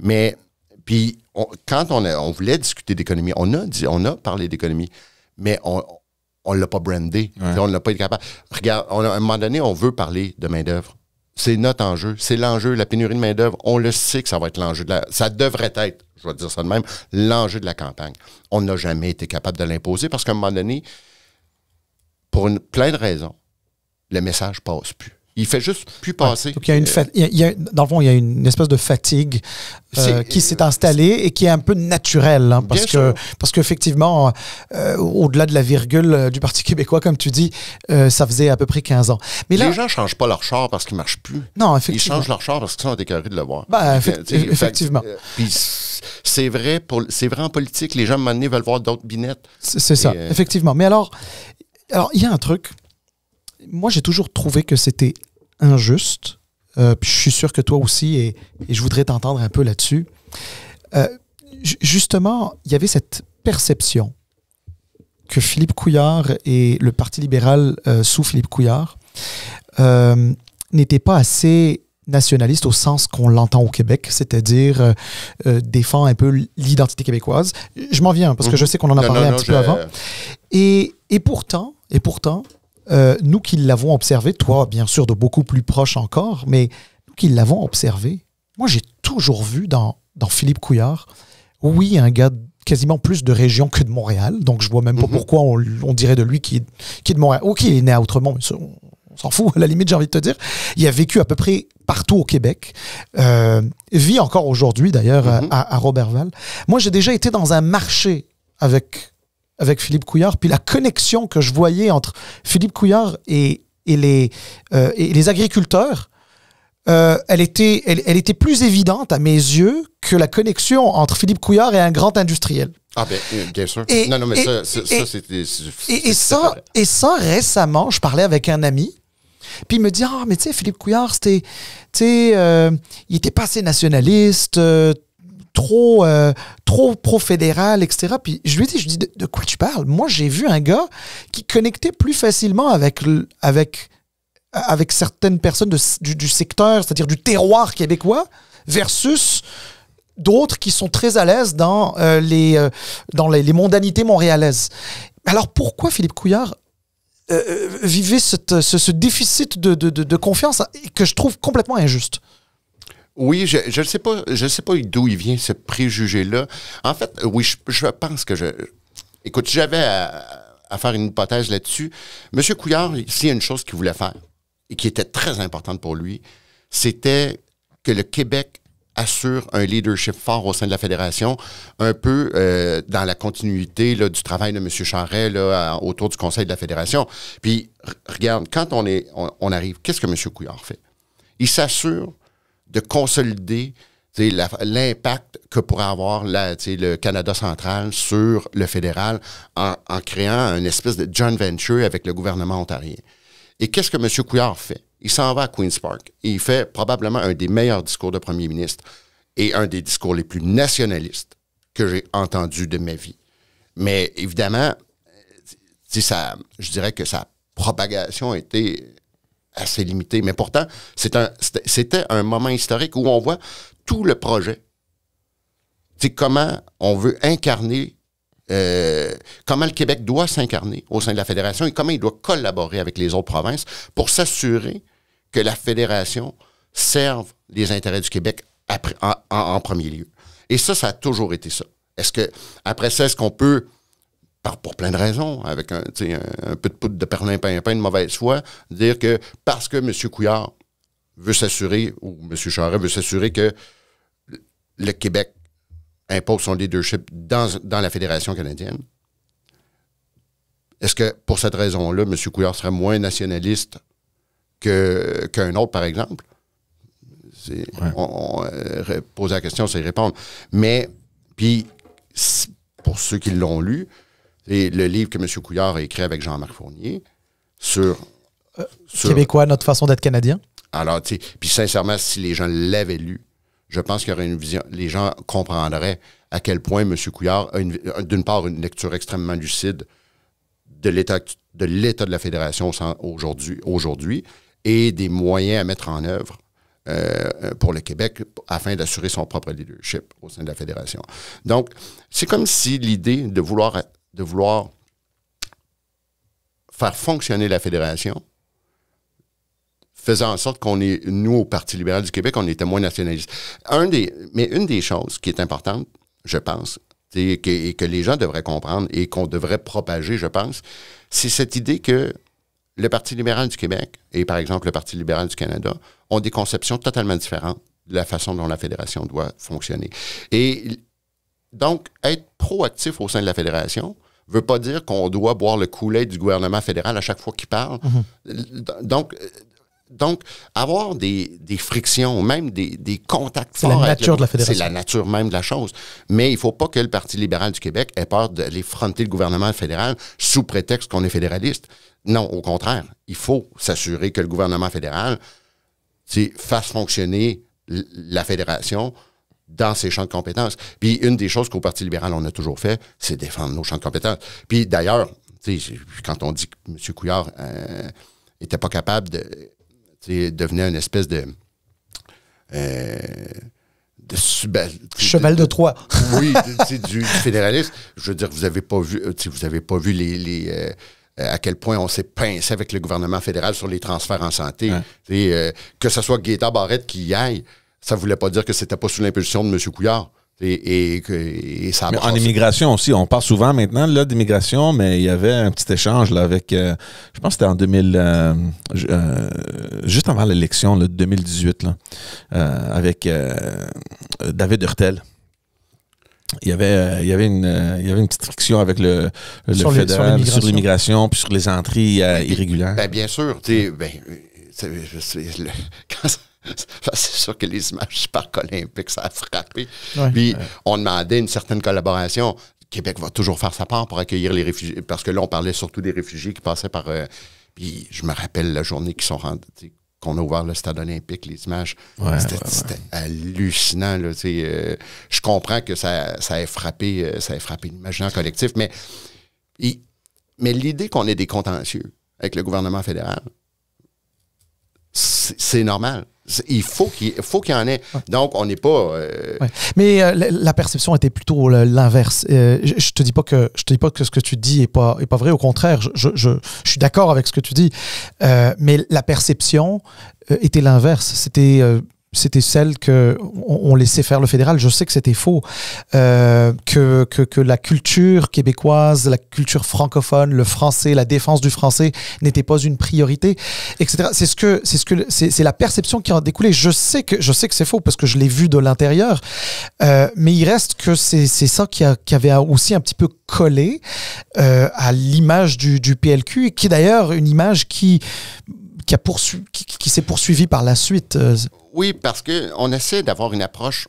Mais puis quand on, on voulait discuter d'économie, on a on a parlé d'économie, mais on, ne l'a pas brandé. On n'a pas été capable. Regarde, à un moment donné, on veut parler de main-d'œuvre. C'est notre enjeu, c'est l'enjeu, la pénurie de main-d'œuvre, on le sait que ça va être l'enjeu de la. Ça devrait être, je vais dire ça de même, l'enjeu de la campagne. On n'a jamais été capable de l'imposer parce qu'à un moment donné, pour une, plein de raisons, le message passe plus. Il fait juste plus passer. donc il y a une euh, dans le fond, il y a une espèce de fatigue euh, euh, qui s'est installée et qui est un peu naturelle. Hein, parce, que, parce qu'effectivement, au-delà de la virgule du Parti québécois, comme tu dis, ça faisait à peu près 15 ans. Mais Les gens ne changent pas leur char parce qu'ils ne marchent plus. Non, effectivement. Ils changent leur char parce qu'ils sont décoré de le voir. Bah, effectivement. c'est vrai, pour, c'est vrai en politique. Les gens, à veulent voir d'autres binettes. C'est ça, effectivement. Mais alors, alors, il y a un truc moi, j'ai toujours trouvé que c'était injuste. Euh, puis je suis sûr que toi aussi, et, je voudrais t'entendre un peu là-dessus. Euh, justement, il y avait cette perception que Philippe Couillard et le Parti libéral euh, sous Philippe Couillard n'étaient pas assez nationalistes au sens qu'on l'entend au Québec, c'est-à-dire défend un peu l'identité québécoise. Je m'en viens parce que mhm. je sais qu'on en a parlé un petit peu avant. Et, et pourtant, et pourtant, euh, nous qui l'avons observé, toi bien sûr de beaucoup plus proche encore, mais nous qui l'avons observé, moi j'ai toujours vu dans, dans Philippe Couillard, oui, un gars quasiment plus de région que de Montréal, donc je vois même pas mhm. pourquoi on, dirait de lui qui est, qui de Montréal, ou qui est né à Outremont, mais on, s'en fout, à la limite j'ai envie de te dire. Il a vécu à peu près partout au Québec, euh, vit encore aujourd'hui d'ailleurs mhm. à, à Robertval. Moi j'ai déjà été dans un marché avec avec Philippe Couillard, puis la connexion que je voyais entre Philippe Couillard et, et, les, euh, et les, agriculteurs, euh, elle, était, elle, elle, était plus évidente à mes yeux que la connexion entre Philippe Couillard et un grand industriel. Ah ben, euh, bien sûr. non, non, mais ça, c'était... Et, ça, et ça, récemment, je parlais avec un ami, puis il me dit, ah, mais tu sais, Philippe Couillard, c'était, tu sais, il était pas assez nationaliste, trop, euh, trop pro-fédéral, etc. Puis je lui ai dit, je dis, de, quoi tu parles? Moi, j'ai vu un gars qui connectait plus facilement avec, avec, avec certaines personnes du, secteur, c'est-à-dire du terroir québécois, versus d'autres qui sont très à l'aise dans, euh, les, euh, dans les, mondanités montréalaises. Alors pourquoi Philippe Couillard vivait ce, déficit de, de, de confiance que je trouve complètement injuste oui, je ne sais pas, je sais pas d'où il vient ce préjugé-là. En fait, euh, oui, je, pense que je. Écoute, j'avais à, faire une hypothèse là-dessus. Monsieur Couillard, s'il y a une chose qu'il voulait faire et qui était très importante pour lui, c'était que le Québec assure un leadership fort au sein de la fédération, un peu euh, dans la continuité du travail de M. Charret autour du Conseil de la fédération. Puis regarde, quand on est, on, on arrive, qu'est-ce que M. Couillard fait Il s'assure de consolider l'impact que pourrait avoir le Canada central sur le fédéral en, créant une espèce de joint venture avec le gouvernement ontarien. Et qu'est-ce que M. Couillard fait? Il s'en va à Queen's Park et il fait probablement un des meilleurs discours de premier ministre et un des discours les plus nationalistes que j'ai entendu de ma vie. Mais évidemment, euh, ça, je dirais que sa propagation a été assez limité. Mais pourtant, c'était un, moment historique où on voit tout le projet. C'est comment on veut incarner, euh, comment le Québec doit s'incarner au sein de la fédération et comment il doit collaborer avec les autres provinces pour s'assurer que la fédération serve les intérêts du Québec en, premier lieu. Et ça, ça a toujours été ça. Est-ce que, après ça, est-ce qu'on peut pour plein de raisons, avec un, peu de poudre de perlin pain de mauvaise foi, dire que parce que M. Couillard veut s'assurer, ou M. Charest veut s'assurer que le Québec impose son leadership dans, la Fédération canadienne, est-ce que pour cette raison-là, M. Couillard serait moins nationaliste qu'un autre, par exemple? On, euh, pose la question, c'est répondre. Mais, puis, pour ceux qui l'ont lu, et le livre que M. Couillard a écrit avec Jean-Marc Fournier euh, sur, Québécois, notre façon d'être canadien. Alors, tu sais, puis sincèrement, si les gens l'avaient lu, je pense qu'il y aurait une vision, les gens comprendraient à quel point M. Couillard a, d'une part, une lecture extrêmement lucide de l'état de l'état de la fédération aujourd'hui, aujourd'hui, et des moyens à mettre en œuvre euh, euh, pour le Québec afin d'assurer son propre leadership au sein de la fédération. Donc, c'est comme si l'idée de vouloir de vouloir faire fonctionner la fédération, faisant en sorte qu'on est, nous, au Parti libéral du Québec, on était moins nationalistes. Un des, mais une des choses qui est importante, je pense, et que, et que les gens devraient comprendre et qu'on devrait propager, je pense, c'est cette idée que le Parti libéral du Québec et, par exemple, le Parti libéral du Canada ont des conceptions totalement différentes de la façon dont la fédération doit fonctionner. Et donc, être proactif au sein de la fédération ne veut pas dire qu'on doit boire le coulet du gouvernement fédéral à chaque fois qu'il parle. Mhm. Donc, donc, avoir des, frictions, même des, contacts C'est la nature C'est la nature même de la chose. Mais il ne faut pas que le Parti libéral du Québec ait peur d'aller fronter le gouvernement fédéral sous prétexte qu'on est fédéraliste. Non, au contraire. Il faut s'assurer que le gouvernement fédéral fasse fonctionner la fédération dans ses champs de compétences. Puis une des choses qu'au Parti libéral, on a toujours fait, c'est défendre nos champs de compétences. Puis d'ailleurs, quand on dit que M. Couillard n'était euh, pas capable de devenir une espèce de... Euh, de ben, Cheval de, Troie. oui, du, du, fédéraliste Je veux dire, vous n'avez pas vu, euh, vous avez pas vu les, à quel point on s'est pincé avec le gouvernement fédéral sur les transferts en santé. que ce soit Guetta Barrette qui y aille, ça voulait pas dire que c'était pas sous l'impulsion de M. Couillard. Et, ça en immigration aussi, on parle souvent maintenant là d'immigration, mais il y avait un petit échange là avec, euh, je pense que c'était en 2000, euh, euh, juste avant l'élection de 2018 là, avec David Hurtel. Il y, avait, il, y avait une, il y avait une petite friction avec le, sur fédéral sur l'immigration, puis sur les entrées ben, ben, irrégulières. Ben, bien sûr. quand ça, c'est sûr que les images du parc olympique, ça a frappé. Puis, on demandait une certaine collaboration. Québec va toujours faire sa part pour accueillir les réfugiés, parce que là, on parlait surtout des réfugiés qui passaient par... Euh, puis, je me rappelle la journée qu'ils sont rendus, qu'on a ouvert le stade olympique, les images, c'était hallucinant. Là, euh, je comprends que ça, ça frappé, euh, ça a frappé l'imaginaire collectif, mais, mais l'idée qu'on ait des contentieux avec le gouvernement fédéral, c'est normal. Il faut qu'il faut qu'il y en ait. Donc, on n'est pas. Euh, mais euh, la, perception était plutôt euh, l'inverse. je, ne te dis pas que je te dis pas que ce que tu dis est pas est pas vrai. Au contraire, je, je, je suis d'accord avec ce que tu dis. mais la perception était l'inverse. C'était c'était celle que on, laissait faire le fédéral. Je sais que c'était faux, euh, que, que, la culture québécoise, la culture francophone, le français, la défense du français n'était pas une priorité, etc. C'est ce que c'est ce que c'est la perception qui en découlait. Je sais que je sais que c'est faux parce que je l'ai vu de l'intérieur, euh, mais il reste que c'est ça qui, a, qui, avait aussi un petit peu collé euh, à l'image du, du PLQ et qui est d'ailleurs une image qui qui, qui, s'est poursuivi par la suite. Euh, oui, parce qu'on essaie d'avoir une approche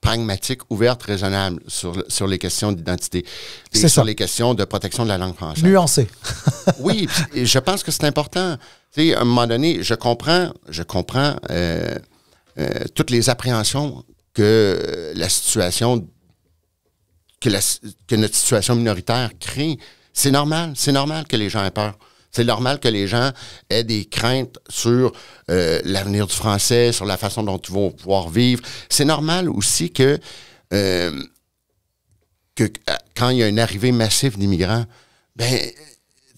pragmatique, ouverte, raisonnable sur, les questions d'identité et sur les questions de protection de la langue française. Nuancée. oui, je pense que c'est important. à un moment donné, je comprends, je comprends euh, euh, toutes les appréhensions que la situation, que, que notre situation minoritaire crée. C'est normal, c'est normal que les gens aient peur. C'est normal que les gens aient des craintes sur euh, l'avenir du français, sur la façon dont ils vont pouvoir vivre. C'est normal aussi que, euh, que euh, quand il y a une arrivée massive d'immigrants, ben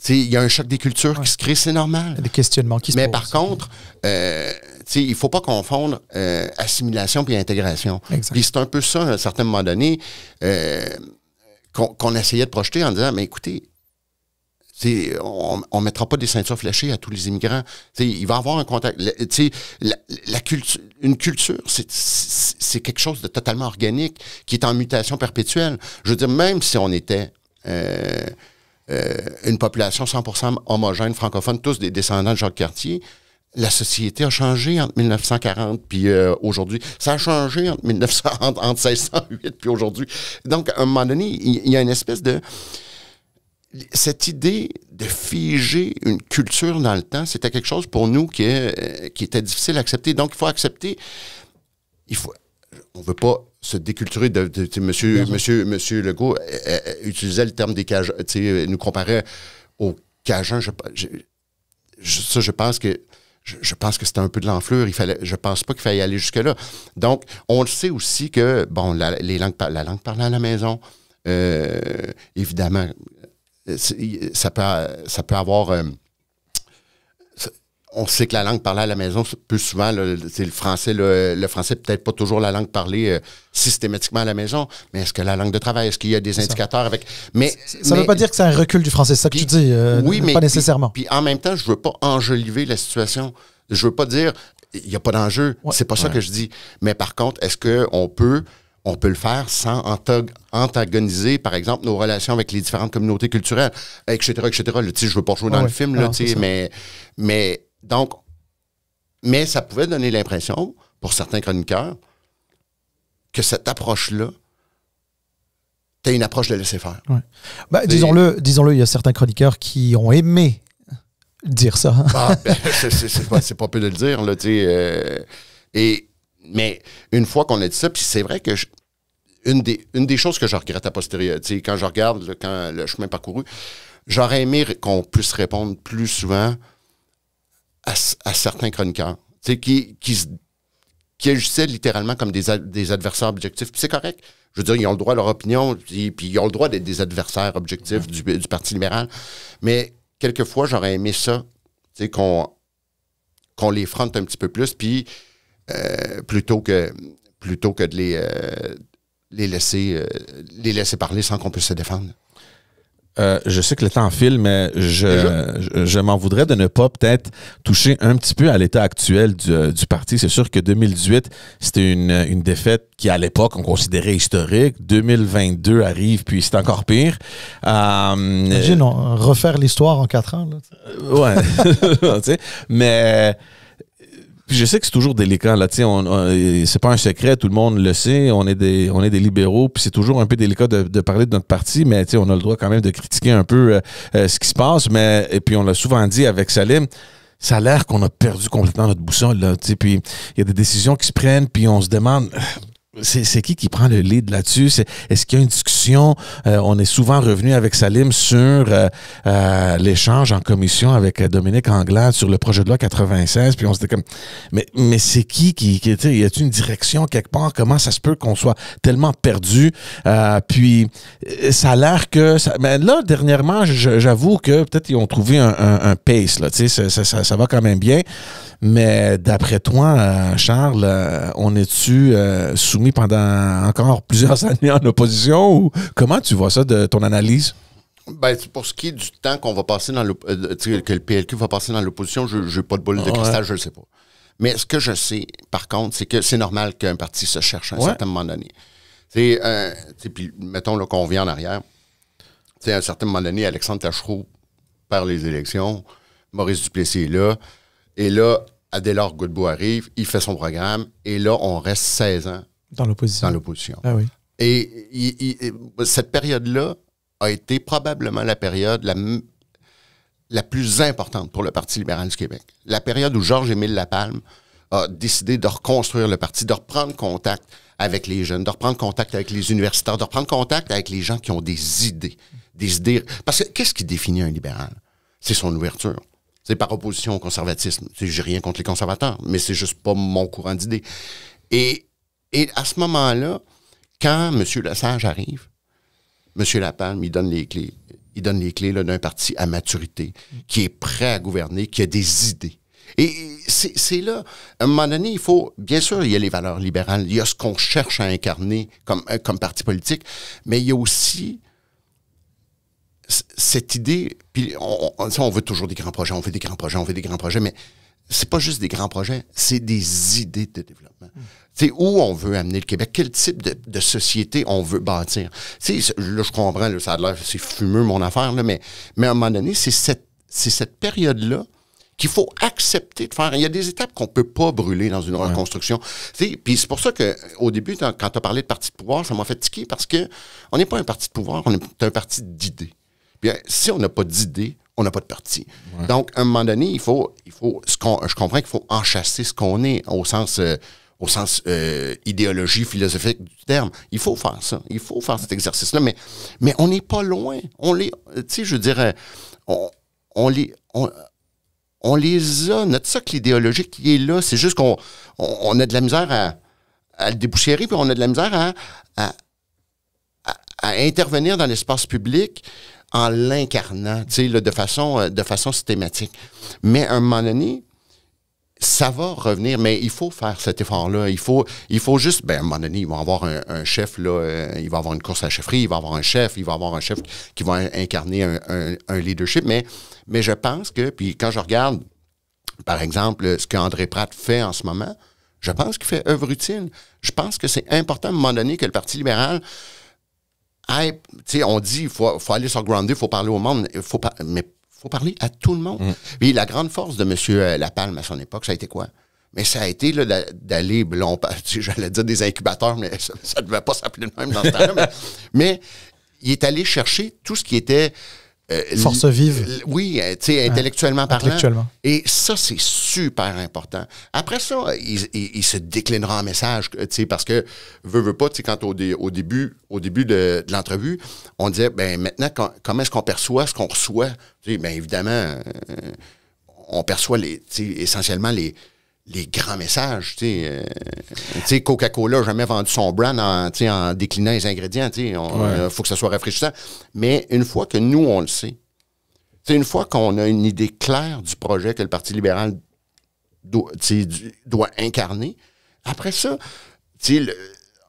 il y a un choc des cultures qui se crée, c'est normal. Des questionnements qui se Mais par contre, il ne faut pas confondre assimilation puis intégration. Puis c'est un peu ça, à un certain moment donné, qu'on essayait de projeter en disant, écoutez, on ne mettra pas des ceintures fléchées à tous les immigrants. il va avoir un contact. la, la culture, une culture, c'est quelque chose de totalement organique qui est en mutation perpétuelle. Je veux dire, même si on était euh, euh, une population 100% homogène, francophone, tous des descendants de Jacques Cartier, la société a changé entre 1940 puis euh, aujourd'hui. Ça a changé entre, 1900, 1608 puis aujourd'hui. Donc, à un moment donné, il y, a une espèce de cette idée de figer une culture dans le temps, c'était quelque chose pour nous qui, était difficile à accepter. Donc, il faut accepter. Il faut, on ne veut pas se déculturer de, de, monsieur, monsieur, monsieur Legault euh, euh, utilisait le terme des Cajuns, euh, nous comparait aux Cajuns. Je, ça, je pense que je, pense que c'était un peu de l'enflure. Il fallait, pense pas qu'il fallait aller jusque-là. Donc, on le sait aussi que, bon, la, les langues, la langue parlée à la maison, évidemment, ça peut, ça peut avoir. Euh, on sait que la langue parlée à la maison, plus souvent, c'est le français, le, français peut-être pas toujours la langue parlée euh, systématiquement à la maison, mais est-ce que la langue de travail, est-ce qu'il y a des indicateurs avec. Mais, ça ne veut pas dire que c'est un recul du français, c'est ça que tu dis, euh, oui, mais, pas nécessairement. Puis, en même temps, je veux pas enjoliver la situation. Je veux pas dire il n'y a pas d'enjeu. c'est pas ça que je dis. Mais par contre, est-ce qu'on peut on peut le faire sans antagoniser, par exemple, nos relations avec les différentes communautés culturelles, etc., etc. je ne veux pas jouer ah dans le film, là, ah, mais, mais donc, mais ça pouvait donner l'impression, pour certains chroniqueurs, que cette approche-là, as une approche de laisser faire. Ben, disons-le, disons-le, il y a certains chroniqueurs qui ont aimé dire ça. Ah, ben, c'est, pas, peu de le dire, là, tu euh, et mais une fois qu'on a dit ça, puis c'est vrai que une des, choses que je regrette à posteriori, quand je regarde le, chemin parcouru, j'aurais aimé qu'on puisse répondre plus souvent à, certains chroniqueurs qui, qui, qui agissaient littéralement comme des, adversaires objectifs. c'est correct. Je veux dire, ils ont le droit à leur opinion, puis, ils ont le droit d'être des adversaires objectifs du, Parti libéral. Mais quelquefois, j'aurais aimé ça, qu'on qu'on les fronte un petit peu plus, puis euh, plutôt que plutôt que de les, euh, les laisser, euh, les laisser parler sans qu'on puisse se défendre? Euh, je sais que le temps file, mais ben, je, m'en voudrais de ne pas peut-être toucher un petit peu à l'état actuel du, euh, parti. C'est sûr que 2018, c'était une, défaite qui, à l'époque, on considérait historique. 2022 arrive, puis c'est encore pire. Euh, Imagine, refaire l'histoire en quatre ans. Là. ouais. mais puis je sais que c'est toujours délicat, là, tu sais, c'est pas un secret, tout le monde le sait, on est des, on est des libéraux, puis c'est toujours un peu délicat de, parler de notre parti, mais tu on a le droit quand même de critiquer un peu euh, euh, ce qui se passe, mais, et puis on l'a souvent dit avec Salim, ça a l'air qu'on a perdu complètement notre boussole, là, tu puis il y a des décisions qui se prennent, puis on se demande, c'est qui qui prend le lead là-dessus? Est-ce qu'il y a une discussion? Euh, on est souvent revenu avec Salim sur euh, euh, l'échange en commission avec Dominique Anglade sur le projet de loi 96, puis on s'était comme, mais, mais c'est qui qui, qui y a-t-il une direction quelque part? Comment ça se peut qu'on soit tellement perdu? puis ça a l'air que, ça, mais là, dernièrement, j'avoue que peut-être ils ont trouvé un, un, pace, là, ça, ça, ça, va quand même bien, mais d'après toi, Charles, on est-tu soumis pendant encore plusieurs années en opposition? comment tu vois ça de ton analyse? Ben, pour ce qui est du temps qu'on va passer dans euh, que le PLQ va passer dans l'opposition, je n'ai pas de boule de cristal, je ne sais pas. Mais ce que je sais, par contre, c'est que c'est normal qu'un parti se cherche à un certain moment donné. C'est euh, mettons qu'on revient en arrière. à un certain moment donné, Alexandre Tachereau perd les élections, Maurice Duplessis est là, et là, Adélard Godbout arrive, il fait son programme, et là, on reste 16 ans dans l'opposition. Dans l'opposition. Ah oui. Et cette période-là a été probablement la période la, la plus importante pour le Parti libéral du Québec. La période où Georges-Émile Lapalme a décidé de reconstruire le parti, de reprendre contact avec les jeunes, de reprendre contact avec les universitaires, de reprendre contact avec les gens qui ont des idées. Des idées. Parce que qu'est-ce qui définit un libéral? C'est son ouverture. C'est par opposition au conservatisme. J'ai rien contre les conservateurs, mais c'est juste pas mon courant d'idées. Et et à ce moment-là, quand M. Sage arrive, M. Lapalme, il donne les clés. Il donne les clés d'un parti à maturité, qui est prêt à gouverner, qui a des idées. Et c'est là, à un moment donné, il faut, bien sûr, il y a les valeurs libérales, il y a ce qu'on cherche à incarner comme, euh, comme parti politique, mais il y a aussi cette idée, puis on, on, on, veut toujours des grands projets, on veut des grands projets, on veut des grands projets, mais c'est pas juste des grands projets, c'est des idées de développement. C'est mm. où on veut amener le Québec, quel type de, de société on veut bâtir. T'sais, là, je comprends, là, ça a l'air, c'est fumeux mon affaire, là, mais, mais à un moment donné, c'est cette, c'est cette période-là qu'il faut accepter de faire. Il y a des étapes qu'on peut pas brûler dans une ouais. reconstruction. Puis c'est pour ça que au début, quand tu as parlé de parti de pouvoir, ça m'a fait tiquer parce que on n'est pas un parti de pouvoir, on est un parti d'idées. Bien, si on n'a pas d'idée, on n'a pas de parti. Donc, à un moment donné, il faut, il faut je comprends qu'il faut enchasser ce qu'on est au sens, euh, au sens euh, idéologie philosophique du terme. Il faut faire ça. Il faut faire cet exercice-là. Mais, mais on n'est pas loin. On les, tu sais, je dirais, euh, on, on les, on, a. Notre socle idéologique, qui est là. C'est juste qu'on on, a de la misère à, à le dépoussiérer, puis on a de la misère à, à intervenir dans l'espace public en l'incarnant, tu sais, de façon, euh, de façon systématique. Mais à un moment donné, ça va revenir, mais il faut faire cet effort-là. Il faut, il faut juste, ben, à un moment donné, il va avoir un, chef, là, euh, il va avoir une course à la chefferie, il va avoir un chef, il va avoir un chef qui va incarner un, leadership. Mais, mais je pense que, puis quand je regarde, par exemple, euh, ce qu'André Pratt fait en ce moment, je pense qu'il fait œuvre utile. Je pense que c'est important à un moment donné que le Parti libéral on dit il faut, aller sur Grounded, il faut parler au monde, faut mais faut parler à tout le monde. Mm. la grande force de M. Euh, Lapalme à son époque, ça a été quoi? Mais ça a été d'aller, j'allais dire des incubateurs, mais ça ne devait pas s'appeler le même dans ce temps mais il est allé chercher tout ce qui était euh, Force vive. Oui, euh, tu sais, intellectuellement parlant. Et ça, c'est super important. Après ça, il, se déclinera en message, tu sais, parce que, veut, veut pas, tu sais, quand au, au, début, au début de, l'entrevue, on disait, ben maintenant, comment est-ce qu'on perçoit ce qu'on reçoit? Tu ben, évidemment, euh, on perçoit les, essentiellement les, les grands messages. Tu sais, euh, Coca-Cola n'a jamais vendu son brand en, en déclinant les ingrédients. Il euh, faut que ça soit rafraîchissant. Mais une fois que nous, on le sait, une fois qu'on a une idée claire du projet que le Parti libéral doit, incarner, après ça,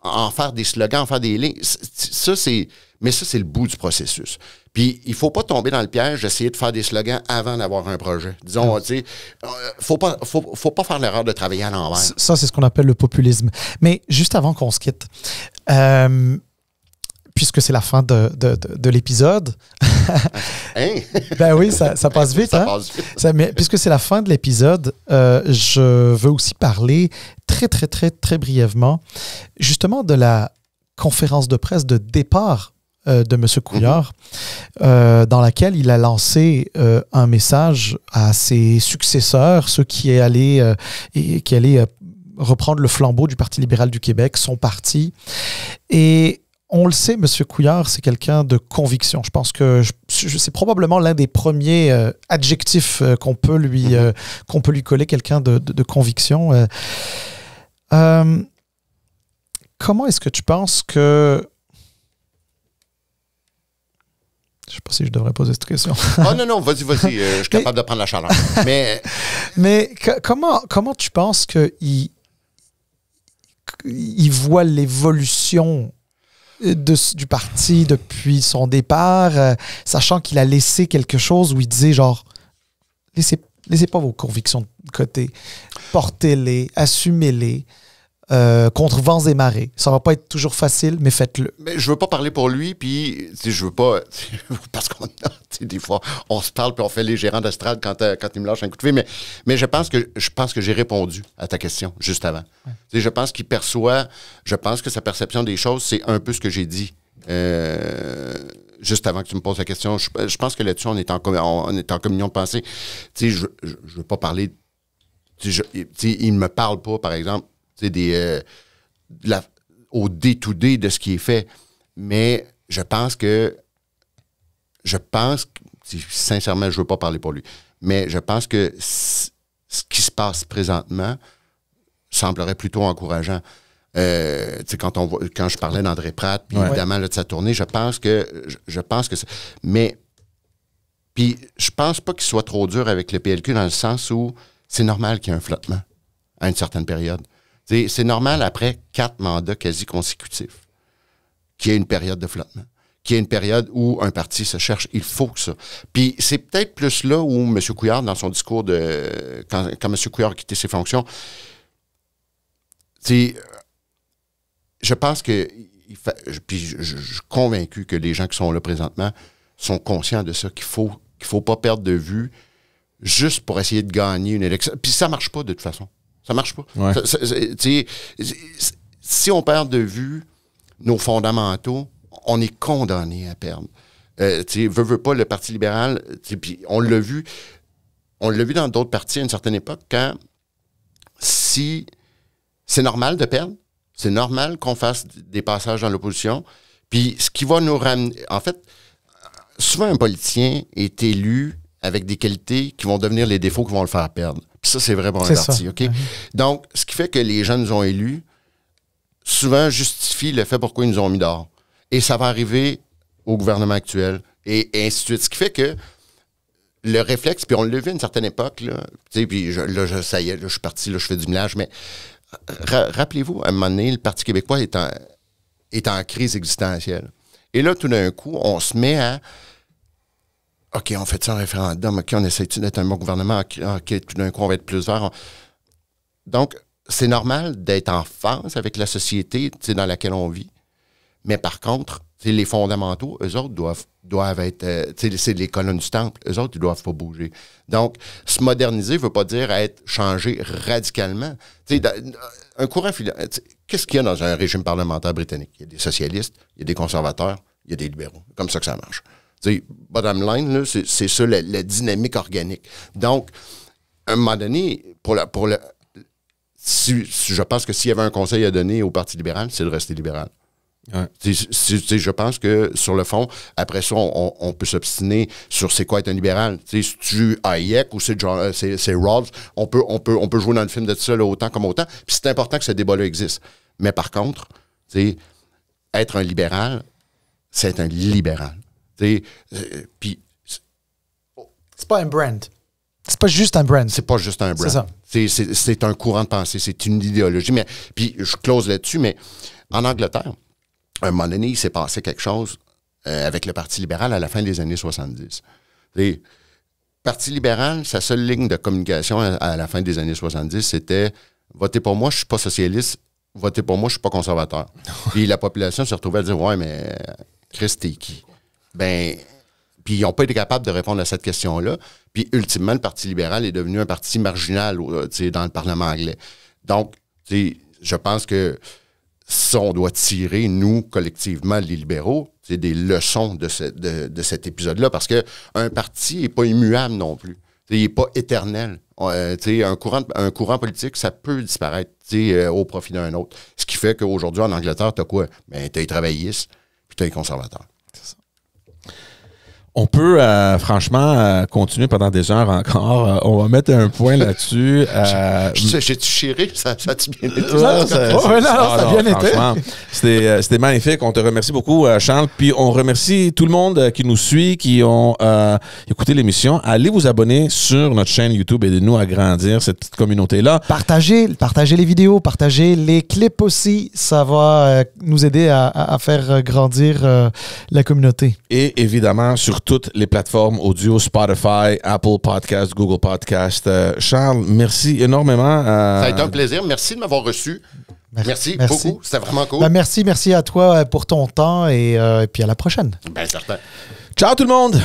en faire des slogans, en faire des lignes, ça, c'est mais ça, c'est le bout du processus. Puis, il ne faut pas tomber dans le piège d'essayer de faire des slogans avant d'avoir un projet. Disons, on ah. va euh, faut pas, faut, pas faire l'erreur de travailler à l'envers. Ça, c'est ce qu'on appelle le populisme. Mais juste avant qu'on se quitte, euh, puisque c'est la fin de, l'épisode. Hein? ben oui, ça, passe vite. Hein? mais, puisque c'est la fin de l'épisode, euh, je veux aussi parler très, très, très, très brièvement, justement, de la conférence de presse de départ euh, de M. Couillard, mhm. euh, dans laquelle il a lancé euh, un message à ses successeurs, ceux qui est allé, et, qui allaient reprendre le flambeau du Parti libéral du Québec, son parti. Et on le sait, M. Couillard, c'est quelqu'un de conviction. Je pense que c'est probablement l'un des premiers adjectifs qu'on peut, lui, mhm. qu'on peut lui coller, quelqu'un de, de, conviction. comment est-ce que tu penses que Je ne sais pas si je devrais poser cette question. oh non, non, vas-y, vas-y, euh, je suis capable de prendre la chaleur. Mais, mais comment, comment tu penses qu'il il voit l'évolution euh, du parti depuis son départ, euh, sachant qu'il a laissé quelque chose où il disait genre, laissez, laissez pas vos convictions de côté, portez-les, assumez-les. Euh, contre vents et marées. Ça va pas être toujours facile, mais faites-le. Mais je veux pas parler pour lui, puis je veux pas parce qu'on des fois on se parle puis on fait les gérants d'Astral quand euh, quand il me lâche un coup de fil, mais je pense que je pense que j'ai répondu à ta question juste avant. Je pense qu'il perçoit, je pense que sa perception des choses c'est un peu ce que j'ai dit. Euh, juste avant que tu me poses la question, je, pense que là-dessus, on est en, on est en communion de pensée. Tu je ne veux pas parler. il ne me parle pas, par exemple, des, euh, au dé de ce qui est fait. Mais je pense que, je pense, sincèrement, je ne veux pas parler pour lui, mais je pense que ce qui se passe présentement semblerait plutôt encourageant. Euh, quand, on quand je parlais d'André Pratt, puis évidemment de sa tournée, je pense que je, je pense que mais puis je pense pas qu'il soit trop dur avec le PLQ dans le sens où c'est normal qu'il y ait un flottement à une certaine période. C'est normal après quatre mandats quasi consécutifs qu'il y ait une période de flottement, qu'il y ait une période où un parti se cherche. Il faut que ça. Puis c'est peut-être plus là où M. Couillard, dans son discours de. Quand, M. Couillard a quitté ses fonctions, je pense que. Puis je, suis convaincu que les gens qui sont là présentement sont conscients de ça, qu'il faut qu'il faut pas perdre de vue juste pour essayer de gagner une élection. Puis ça marche pas de toute façon. Ça marche pas. si on perd de vue nos fondamentaux, on est condamné à perdre. Euh, veux, veux pas, le Parti libéral, puis on l'a vu, on l'a vu dans d'autres partis à une certaine époque, quand si c'est normal de perdre, c'est normal qu'on fasse des passages dans l'opposition, puis ce qui va nous ramener, en fait, souvent un politicien est élu avec des qualités qui vont devenir les défauts qui vont le faire perdre. Puis ça, c'est vrai pour un parti. OK? Donc, ce qui fait que les gens nous ont élus, souvent justifie le fait pourquoi ils nous ont mis d'or Et ça va arriver au gouvernement actuel et, ainsi de suite. Ce qui fait que le réflexe, puis on l'a vu à une certaine époque, là, puis là, je, ça y est, je suis parti, là, je fais du ménage, mais rappelez-vous, à un moment donné, le Parti québécois est est en crise existentielle. Et là, tout d'un coup, on se met à OK, on fait ça un référendum, OK, on essaie d'être un bon gouvernement, OK, tout d'un coup, on va être plusieurs. » Donc, c'est normal d'être en phase avec la société dans laquelle on vit. Mais par contre, les fondamentaux, eux autres, doivent, doivent être. Euh, c'est les colonnes du temple. Eux autres, ils doivent pas bouger. Donc, se moderniser ne veut pas dire être changé radicalement. un courant. Qu'est-ce qu'il y a dans un régime parlementaire britannique? Il y a des socialistes, il y a des conservateurs, il y a des libéraux. Comme ça que ça marche bottom line, c'est ça la, dynamique organique. Donc, à un moment donné, pour la, pour je pense que s'il y avait un conseil à donner au Parti libéral, c'est de rester libéral. je pense que sur le fond, après ça, on, peut s'obstiner sur c'est quoi être un libéral. si tu Hayek ou euh, c'est Rawls, on peut, on, peut, on peut jouer dans le film de ça autant comme autant. Puis c'est important que ce débat-là existe. Mais par contre, être un libéral, c'est être un libéral. Euh, puis. c'est pas un brand. C'est pas juste un brand. C'est pas juste un brand. C'est C'est un courant de pensée, c'est une idéologie. Mais puis je close là-dessus, mais en Angleterre, à un moment donné, il s'est passé quelque chose euh, avec le Parti libéral à la fin des années 70. Le Parti libéral, sa seule ligne de communication à, la fin des années 70, c'était votez pour moi, je suis pas socialiste, votez pour moi, je suis pas conservateur. puis la population se retrouvait à dire ouais, mais euh, Chris, t'es qui ben, puis ils n'ont pas été capables de répondre à cette question-là. Puis ultimement, le Parti libéral est devenu un parti marginal euh, dans le Parlement anglais. Donc, je pense que ça, on doit tirer, nous, collectivement, les libéraux, c'est des leçons de, de, cet épisode-là, parce qu'un parti n'est pas immuable non plus. il n'est pas éternel. Euh, un, courant, un courant politique, ça peut disparaître euh, au profit d'un autre. Ce qui fait qu'aujourd'hui, en Angleterre, tu as quoi? Ben, tu es les travaillistes, puis tu es les conservateurs. C'est ça. On peut euh, franchement euh, continuer pendant des heures encore. Euh, on va mettre un point là-dessus. J'ai-tu Ça, a bien été? ça, C'était magnifique. On te remercie beaucoup, Charles. Puis on remercie tout le monde qui nous suit, qui ont écouté l'émission. Allez vous abonner sur notre chaîne YouTube. et Aidez-nous à grandir cette petite communauté-là. Partagez, partagez les vidéos, partagez les clips aussi. Ça va nous aider à faire grandir la communauté. Et évidemment, surtout, toutes les plateformes audio, Spotify, Apple Podcast, Google Podcast. Euh, Charles, merci énormément. Euh, Ça a été un plaisir. Merci de m'avoir reçu. Merci, beaucoup. C'était vraiment cool. Ben, merci, merci à toi euh, pour ton temps et, puis à la prochaine. Bien certain. Ciao tout le monde!